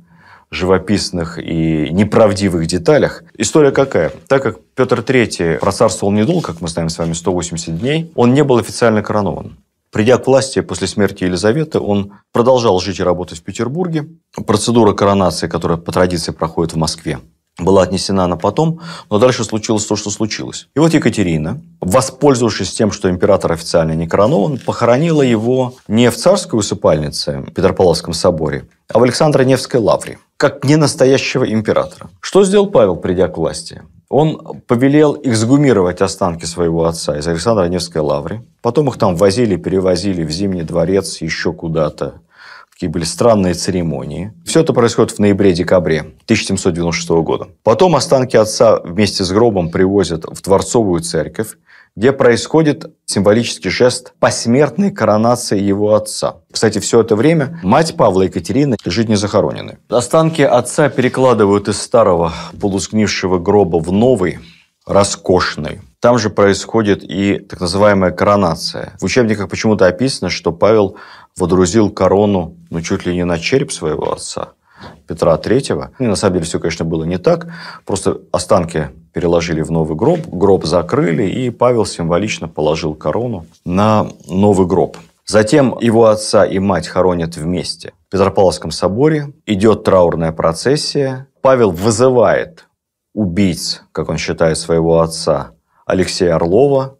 живописных и неправдивых деталях. История какая? Так как Петр III процарствовал недолго, как мы знаем с вами, 180 дней, он не был официально коронован. Придя к власти после смерти Елизаветы, он продолжал жить и работать в Петербурге. Процедура коронации, которая по традиции проходит в Москве, была отнесена на потом, но дальше случилось то, что случилось. И вот Екатерина, воспользовавшись тем, что император официально не коронован, похоронила его не в царской усыпальнице в Петропавловском соборе, а в Александро-Невской лавре, как ненастоящего императора. Что сделал Павел, придя к власти? Он повелел эксгумировать останки своего отца из Александра Невской лавры. Потом их там возили, перевозили в Зимний дворец, еще куда-то такие были странные церемонии. Все это происходит в ноябре-декабре 1796 года. Потом останки отца вместе с гробом привозят в Дворцовую церковь, где происходит символический жест посмертной коронации его отца. Кстати, все это время мать Павла Екатерины лежит не захороненной. Останки отца перекладывают из старого полусгнившего гроба в новый, роскошный. Там же происходит и так называемая коронация. В учебниках почему-то описано, что Павел водрузил корону, ну, чуть ли не на череп своего отца, Петра III. И на самом деле все, конечно, было не так. Просто останки переложили в новый гроб, гроб закрыли, и Павел символично положил корону на новый гроб. Затем его отца и мать хоронят вместе. В Петропавловском соборе идет траурная процессия. Павел вызывает убийц, как он считает, своего отца Алексея Орлова,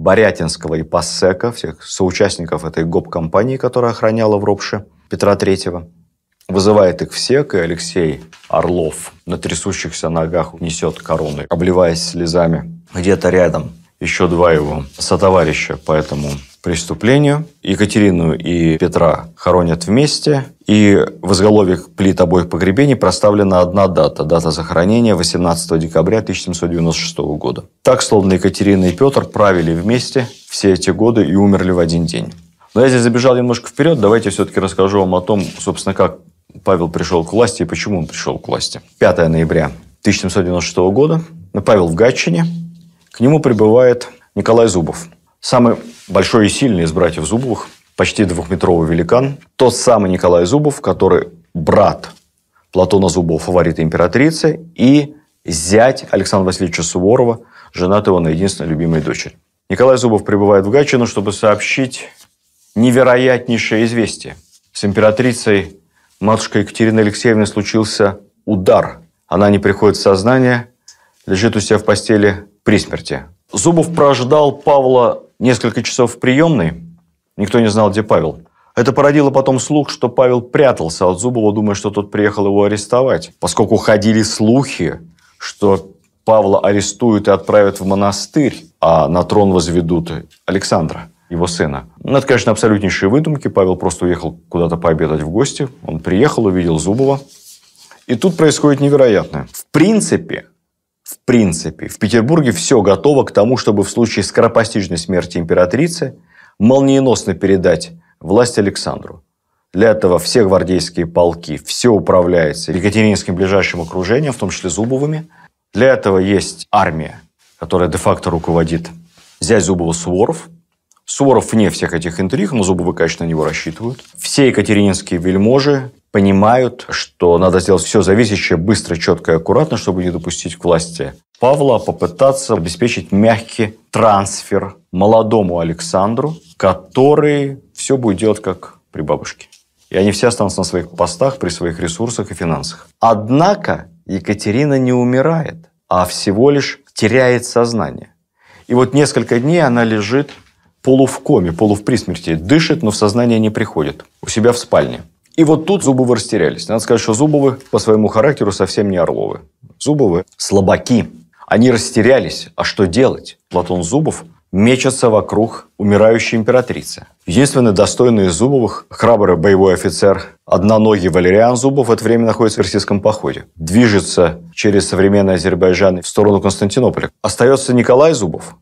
Борятинского и Пассека, всех соучастников этой ГОП-компании, которая охраняла в Ропше Петра Третьего. Вызывает их всех, и Алексей Орлов на трясущихся ногах несет короны, обливаясь слезами. Где-то рядом еще два его сотоварища по этому преступлению. Екатерину и Петра хоронят вместе, и в изголовье плит обоих погребений проставлена одна дата – дата захоронения 18 декабря 1796 года. Так, словно Екатерина и Петр правили вместе все эти годы и умерли в один день. Но я здесь забежал немножко вперед, давайте все-таки расскажу вам о том, собственно, как Павел пришел к власти и почему он пришел к власти. 5 ноября 1796 года Павел в Гатчине, к нему прибывает Николай Зубов – Самый большой и сильный из братьев Зубовых, почти двухметровый великан, тот самый Николай Зубов, который брат Платона Зубова, фаворита императрицы, и зять Александра Васильевича Суворова, женат его на единственной любимой дочери. Николай Зубов прибывает в Гатчину, чтобы сообщить невероятнейшее известие. С императрицей матушкой Екатериной Алексеевной случился удар. Она не приходит в сознание, лежит у себя в постели при смерти. Зубов прождал Павла Несколько часов в приемной. Никто не знал, где Павел. Это породило потом слух, что Павел прятался от Зубова, думая, что тот приехал его арестовать. Поскольку ходили слухи, что Павла арестуют и отправят в монастырь, а на трон возведут Александра, его сына. Ну, это, конечно, абсолютнейшие выдумки. Павел просто уехал куда-то пообедать в гости. Он приехал, увидел Зубова. И тут происходит невероятное. В принципе, в принципе, в Петербурге все готово к тому, чтобы в случае скоропостижной смерти императрицы молниеносно передать власть Александру. Для этого все гвардейские полки, все управляется Екатерининским ближайшим окружением, в том числе Зубовыми. Для этого есть армия, которая де-факто руководит зять Зубова Суворов. Суворов вне всех этих интриг, но Зубовы, конечно, на него рассчитывают. Все екатерининские вельможи, понимают, что надо сделать все зависящее быстро, четко и аккуратно, чтобы не допустить к власти Павла, попытаться обеспечить мягкий трансфер молодому Александру, который все будет делать как при бабушке. И они все останутся на своих постах, при своих ресурсах и финансах. Однако Екатерина не умирает, а всего лишь теряет сознание. И вот несколько дней она лежит полу в коме, полу в присмерти, дышит, но в сознание не приходит, у себя в спальне. И вот тут Зубовы растерялись. Надо сказать, что Зубовы по своему характеру совсем не Орловы. Зубовы слабаки. Они растерялись. А что делать? Платон Зубов мечется вокруг умирающей императрицы. Единственный достойный из Зубовых, храбрый боевой офицер, одноногий Валериан Зубов в это время находится в персидском походе. Движется через современный Азербайджан в сторону Константинополя. Остается Николай Зубов.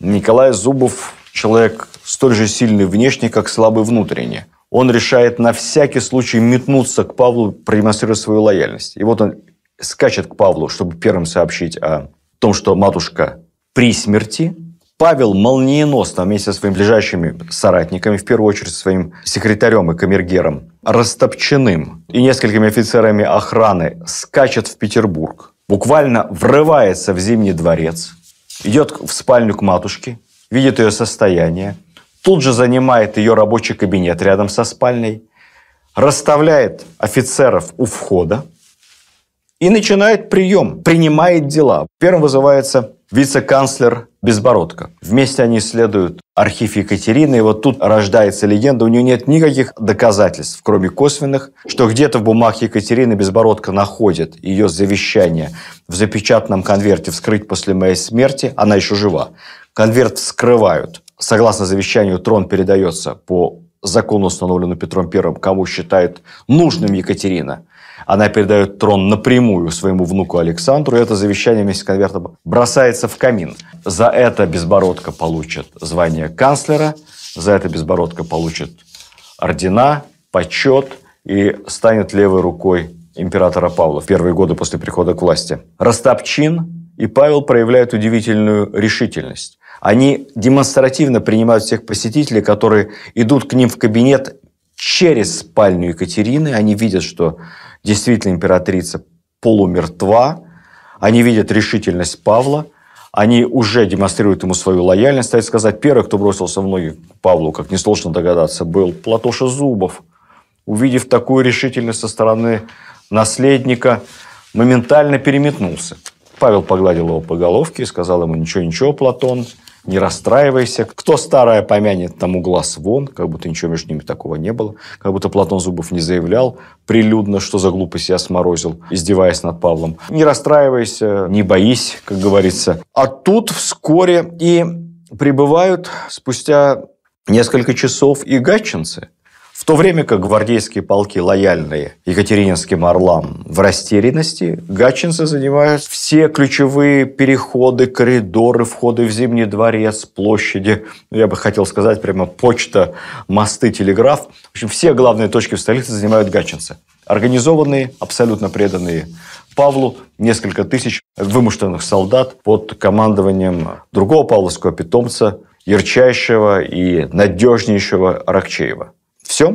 Николай Зубов человек столь же сильный внешне, как слабый внутренне он решает на всякий случай метнуться к Павлу, продемонстрируя свою лояльность. И вот он скачет к Павлу, чтобы первым сообщить о том, что матушка при смерти. Павел молниеносно вместе со своими ближайшими соратниками, в первую очередь своим секретарем и камергером, растопченным и несколькими офицерами охраны, скачет в Петербург, буквально врывается в Зимний дворец, идет в спальню к матушке, видит ее состояние – тут же занимает ее рабочий кабинет рядом со спальней, расставляет офицеров у входа и начинает прием, принимает дела. Первым вызывается вице-канцлер Безбородко. Вместе они исследуют архив Екатерины, и вот тут рождается легенда. У нее нет никаких доказательств, кроме косвенных, что где-то в бумагах Екатерины Безбородко находит ее завещание в запечатанном конверте «Вскрыть после моей смерти». Она еще жива. Конверт вскрывают согласно завещанию, трон передается по закону, установленному Петром I, кому считает нужным Екатерина. Она передает трон напрямую своему внуку Александру, и это завещание вместе с конвертом бросается в камин. За это безбородка получит звание канцлера, за это безбородка получит ордена, почет и станет левой рукой императора Павла в первые годы после прихода к власти. Растопчин и Павел проявляют удивительную решительность. Они демонстративно принимают всех посетителей, которые идут к ним в кабинет через спальню Екатерины. Они видят, что действительно императрица полумертва. Они видят решительность Павла – они уже демонстрируют ему свою лояльность. Стоит сказать, первый, кто бросился в ноги к Павлу, как несложно догадаться, был Платоша Зубов. Увидев такую решительность со стороны наследника, моментально переметнулся. Павел погладил его по головке и сказал ему, ничего, ничего, Платон, не расстраивайся. Кто старое помянет, тому глаз вон, как будто ничего между ними такого не было. Как будто Платон Зубов не заявлял прилюдно, что за глупость я сморозил, издеваясь над Павлом. Не расстраивайся, не боись, как говорится. А тут вскоре и прибывают спустя несколько часов и гатчинцы – в то время как гвардейские полки, лояльные екатерининским орлам, в растерянности, гатчинцы занимают все ключевые переходы, коридоры, входы в Зимний дворец, площади, ну, я бы хотел сказать, прямо почта, мосты, телеграф. В общем, все главные точки в столице занимают гатчинцы. Организованные, абсолютно преданные Павлу, несколько тысяч вымышленных солдат под командованием другого павловского питомца, ярчайшего и надежнейшего Рокчеева. Все.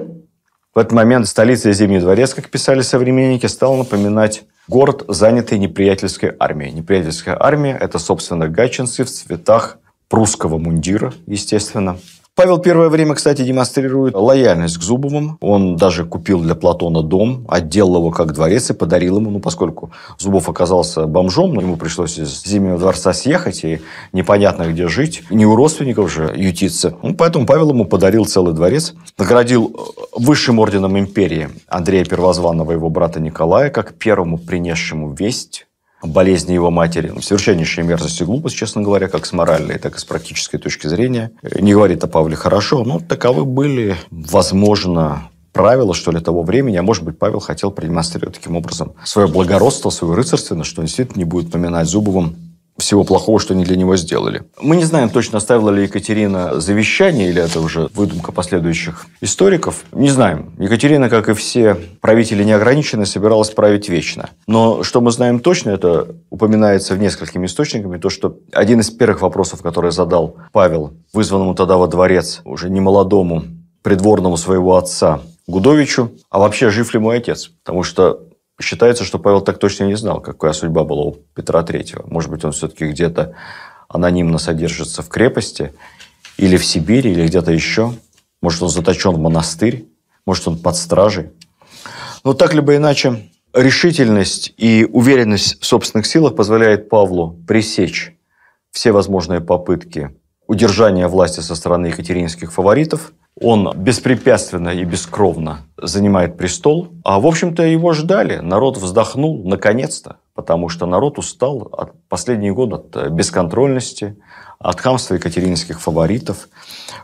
В этот момент столица Зимний дворец, как писали современники, стал напоминать город, занятый неприятельской армией. Неприятельская армия – это, собственно, гатчинцы в цветах прусского мундира, естественно – Павел первое время, кстати, демонстрирует лояльность к Зубовым. Он даже купил для Платона дом, отделал его как дворец и подарил ему, ну, поскольку Зубов оказался бомжом, но ему пришлось из Зимнего дворца съехать и непонятно где жить. Не у родственников же ютиться. Ну, поэтому Павел ему подарил целый дворец, наградил э, высшим орденом империи Андрея Первозванного и его брата Николая, как первому принесшему весть болезни его матери. Ну, совершеннейшая мерзость и глупость, честно говоря, как с моральной, так и с практической точки зрения. Э, не говорит о Павле хорошо, но таковы были, возможно, правила, что ли, того времени. А может быть, Павел хотел продемонстрировать таким образом свое благородство, свою рыцарственность, что он действительно не будет поминать Зубовым всего плохого, что они для него сделали. Мы не знаем точно, оставила ли Екатерина завещание, или это уже выдумка последующих историков. Не знаем. Екатерина, как и все правители неограниченно, собиралась править вечно. Но что мы знаем точно, это упоминается в нескольких источниках то, что один из первых вопросов, который задал Павел, вызванному тогда во дворец, уже немолодому придворному своего отца, Гудовичу, а вообще жив ли мой отец? Потому что Считается, что Павел так точно не знал, какая судьба была у Петра III. Может быть, он все-таки где-то анонимно содержится в крепости, или в Сибири, или где-то еще. Может, он заточен в монастырь, может, он под стражей. Но так либо иначе, решительность и уверенность в собственных силах позволяет Павлу пресечь все возможные попытки удержания власти со стороны екатеринских фаворитов – он беспрепятственно и бескровно занимает престол. А, в общем-то, его ждали. Народ вздохнул, наконец-то, потому что народ устал от последний год от э, бесконтрольности, от хамства екатеринских фаворитов,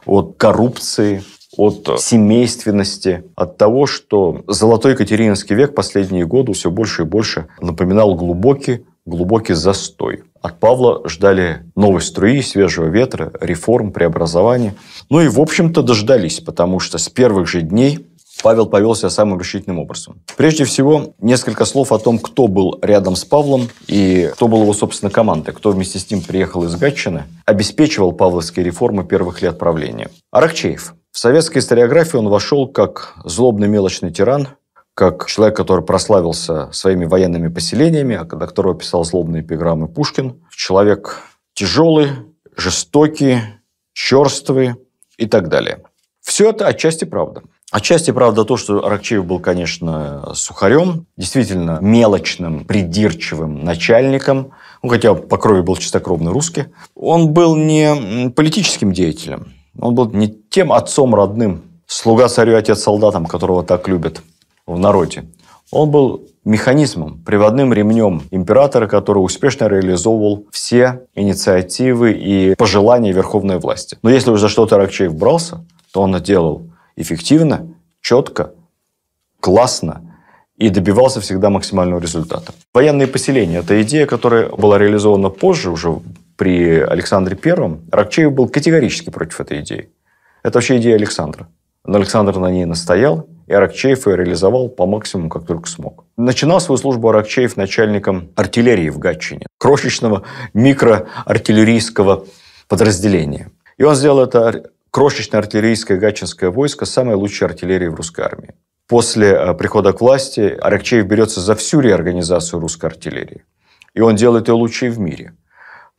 от коррупции, от семейственности, от того, что золотой екатерининский век последние годы все больше и больше напоминал глубокий глубокий застой. От Павла ждали новой струи, свежего ветра, реформ, преобразований. Ну и, в общем-то, дождались, потому что с первых же дней Павел повел себя самым решительным образом. Прежде всего, несколько слов о том, кто был рядом с Павлом и кто был его, собственно, командой, кто вместе с ним приехал из Гатчины, обеспечивал павловские реформы первых лет правления. Аракчеев. В советской историографии он вошел как злобный мелочный тиран, как человек, который прославился своими военными поселениями, а до которого писал злобные эпиграммы Пушкин. Человек тяжелый, жестокий, черствый и так далее. Все это отчасти правда. Отчасти правда то, что Аракчеев был, конечно, сухарем, действительно мелочным, придирчивым начальником, ну, хотя по крови был чистокровный русский. Он был не политическим деятелем, он был не тем отцом родным, слуга царю, отец солдатам, которого так любят в народе. Он был механизмом, приводным ремнем императора, который успешно реализовывал все инициативы и пожелания верховной власти. Но если уже за что-то Рокчеев брался, то он это делал эффективно, четко, классно – и добивался всегда максимального результата. Военные поселения – это идея, которая была реализована позже, уже при Александре Первом. Рокчеев был категорически против этой идеи. Это вообще идея Александра. Но Александр на ней настоял, Аракчеев ее реализовал по максимуму, как только смог. Начинал свою службу Аракчеев начальником артиллерии в Гатчине, крошечного микроартиллерийского подразделения. И он сделал это крошечное артиллерийское гатчинское войско самой лучшей артиллерии в русской армии. После э, прихода к власти Аракчеев берется за всю реорганизацию русской артиллерии. И он делает ее лучшей в мире –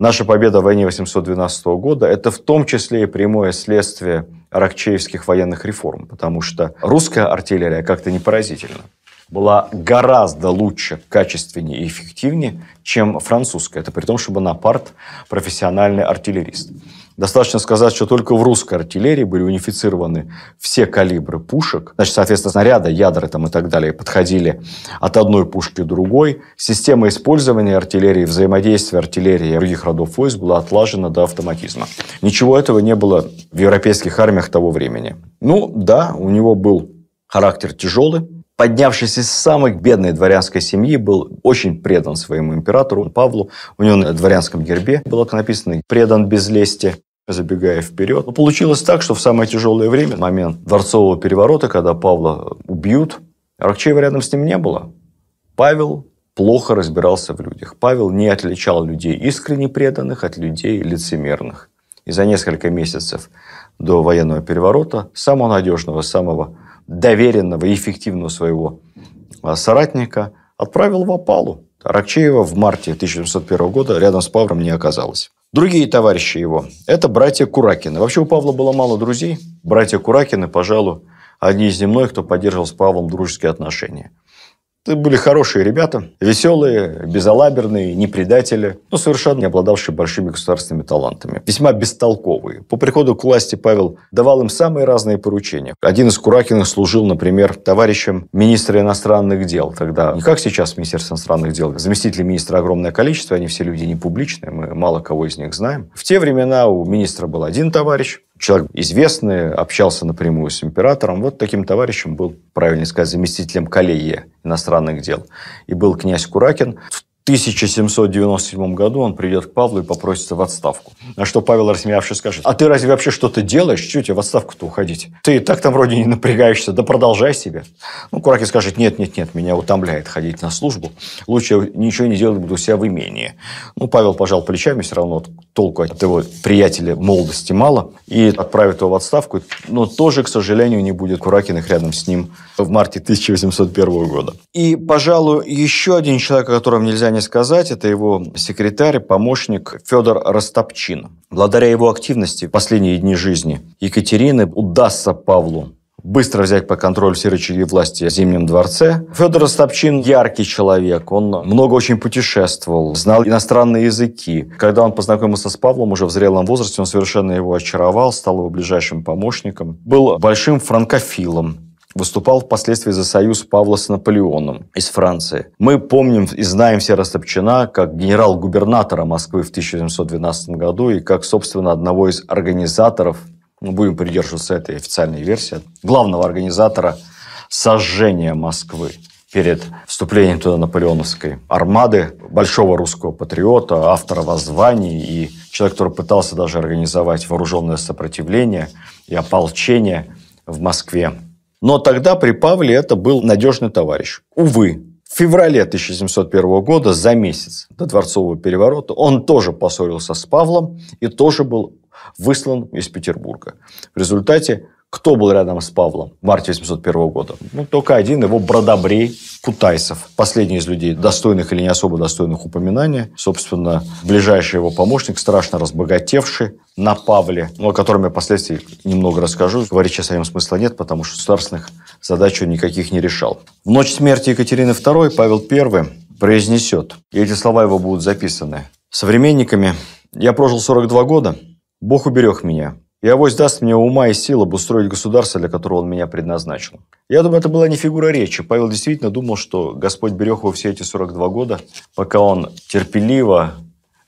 Наша победа в войне 812 года – это в том числе и прямое следствие рокчеевских военных реформ, потому что русская артиллерия, как-то не поразительно, была гораздо лучше, качественнее и эффективнее, чем французская. Это при том, что Бонапарт – профессиональный артиллерист. Достаточно сказать, что только в русской артиллерии были унифицированы все калибры пушек. Значит, соответственно, снаряды, ядра там и так далее подходили от одной пушки к другой. Система использования артиллерии, взаимодействия артиллерии и других родов войск была отлажена до автоматизма. Ничего этого не было в европейских армиях того времени. Ну, да, у него был характер тяжелый, поднявшись из самой бедной дворянской семьи, был очень предан своему императору Павлу. У него на дворянском гербе было написано «предан без лести» забегая вперед. Но получилось так, что в самое тяжелое время, момент дворцового переворота, когда Павла убьют, Аракчеева рядом с ним не было. Павел плохо разбирался в людях. Павел не отличал людей искренне преданных от людей лицемерных. И за несколько месяцев до военного переворота самого надежного, самого доверенного и эффективного своего а, соратника, отправил в опалу. Ракчеева в марте 1801 года рядом с Павлом не оказалось. Другие товарищи его – это братья Куракины. Вообще у Павла было мало друзей. Братья Куракины, пожалуй, одни из немных, кто поддерживал с Павлом дружеские отношения – это были хорошие ребята, веселые, безалаберные, не предатели, но совершенно не обладавшие большими государственными талантами. Весьма бестолковые. По приходу к власти Павел давал им самые разные поручения. Один из Куракиных служил, например, товарищем министра иностранных дел. Тогда не как сейчас Министерство иностранных дел. Заместители министра огромное количество, они все люди не публичные, мы мало кого из них знаем. В те времена у министра был один товарищ, человек известный, общался напрямую с императором. Вот таким товарищем был, правильно сказать, заместителем коллеги иностранных дел. И был князь Куракин. В 1797 году он придет к Павлу и попросится в отставку. На что Павел, рассмеявшись, скажет, а ты разве вообще что-то делаешь? Чего тебе в отставку-то уходить? Ты и так там вроде не напрягаешься, да продолжай себе. Ну, Куракин скажет, нет, нет, нет, меня утомляет ходить на службу. Лучше ничего не делать буду себя в имении. Ну, Павел пожал плечами, все равно толку от его приятеля молодости мало, и отправит его в отставку, но тоже, к сожалению, не будет Куракиных рядом с ним в марте 1801 года. И, пожалуй, еще один человек, о котором нельзя не сказать, это его секретарь, помощник Федор Растопчин. Благодаря его активности в последние дни жизни Екатерины удастся Павлу быстро взять под контроль все рычаги власти в Зимнем дворце. Федор Остапчин яркий человек, он много очень путешествовал, знал иностранные языки. Когда он познакомился с Павлом уже в зрелом возрасте, он совершенно его очаровал, стал его ближайшим помощником. Был большим франкофилом, выступал впоследствии за союз Павла с Наполеоном из Франции. Мы помним и знаем все Растопчина как генерал-губернатора Москвы в 1712 году и как, собственно, одного из организаторов мы будем придерживаться этой официальной версии, главного организатора сожжения Москвы перед вступлением туда наполеоновской армады, большого русского патриота, автора воззваний и человек, который пытался даже организовать вооруженное сопротивление и ополчение в Москве. Но тогда при Павле это был надежный товарищ. Увы, в феврале 1701 года, за месяц до дворцового переворота, он тоже поссорился с Павлом и тоже был выслан из Петербурга. В результате кто был рядом с Павлом в марте 1801 года? Ну, только один его бродобрей Кутайсов. Последний из людей, достойных или не особо достойных упоминания. Собственно, ближайший его помощник, страшно разбогатевший на Павле, ну, о котором я впоследствии немного расскажу. Говорить сейчас о нем смысла нет, потому что государственных задач он никаких не решал. В ночь смерти Екатерины II Павел I произнесет, и эти слова его будут записаны современниками. «Я прожил 42 года, Бог уберег меня. И авось даст мне ума и сил обустроить государство, для которого он меня предназначил. Я думаю, это была не фигура речи. Павел действительно думал, что Господь берег его все эти 42 года, пока он терпеливо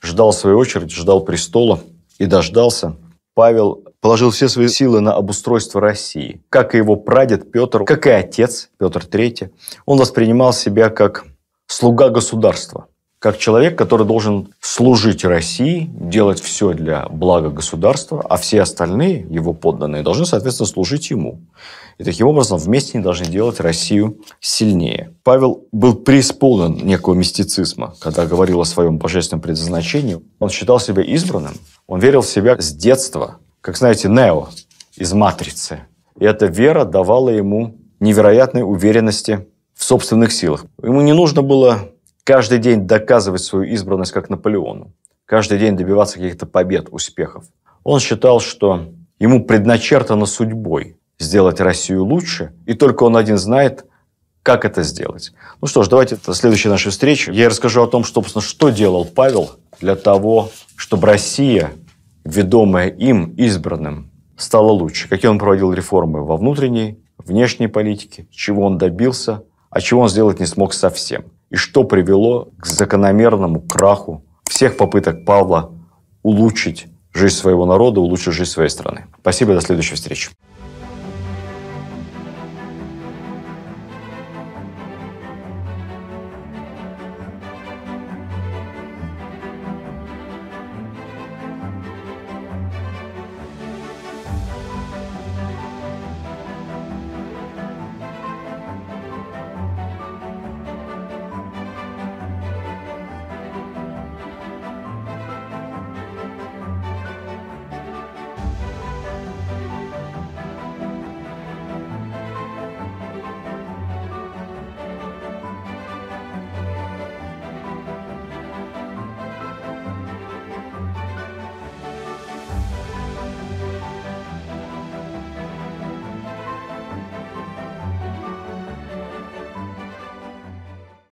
ждал свою очередь, ждал престола и дождался. Павел положил все свои силы на обустройство России. Как и его прадед Петр, как и отец Петр III, он воспринимал себя как слуга государства как человек, который должен служить России, делать все для блага государства, а все остальные его подданные должны, соответственно, служить ему. И таким образом вместе они должны делать Россию сильнее. Павел был преисполнен некого мистицизма, когда говорил о своем божественном предназначении. Он считал себя избранным, он верил в себя с детства, как, знаете, Нео из «Матрицы». И эта вера давала ему невероятной уверенности в собственных силах. Ему не нужно было каждый день доказывать свою избранность как Наполеону, каждый день добиваться каких-то побед, успехов. Он считал, что ему предначертано судьбой сделать Россию лучше, и только он один знает, как это сделать. Ну что ж, давайте до следующей нашей встречи. Я расскажу о том, что, собственно, что делал Павел для того, чтобы Россия, ведомая им, избранным, стала лучше. Какие он проводил реформы во внутренней, внешней политике, чего он добился, а чего он сделать не смог совсем – и что привело к закономерному краху всех попыток Павла улучшить жизнь своего народа, улучшить жизнь своей страны. Спасибо, до следующей встречи.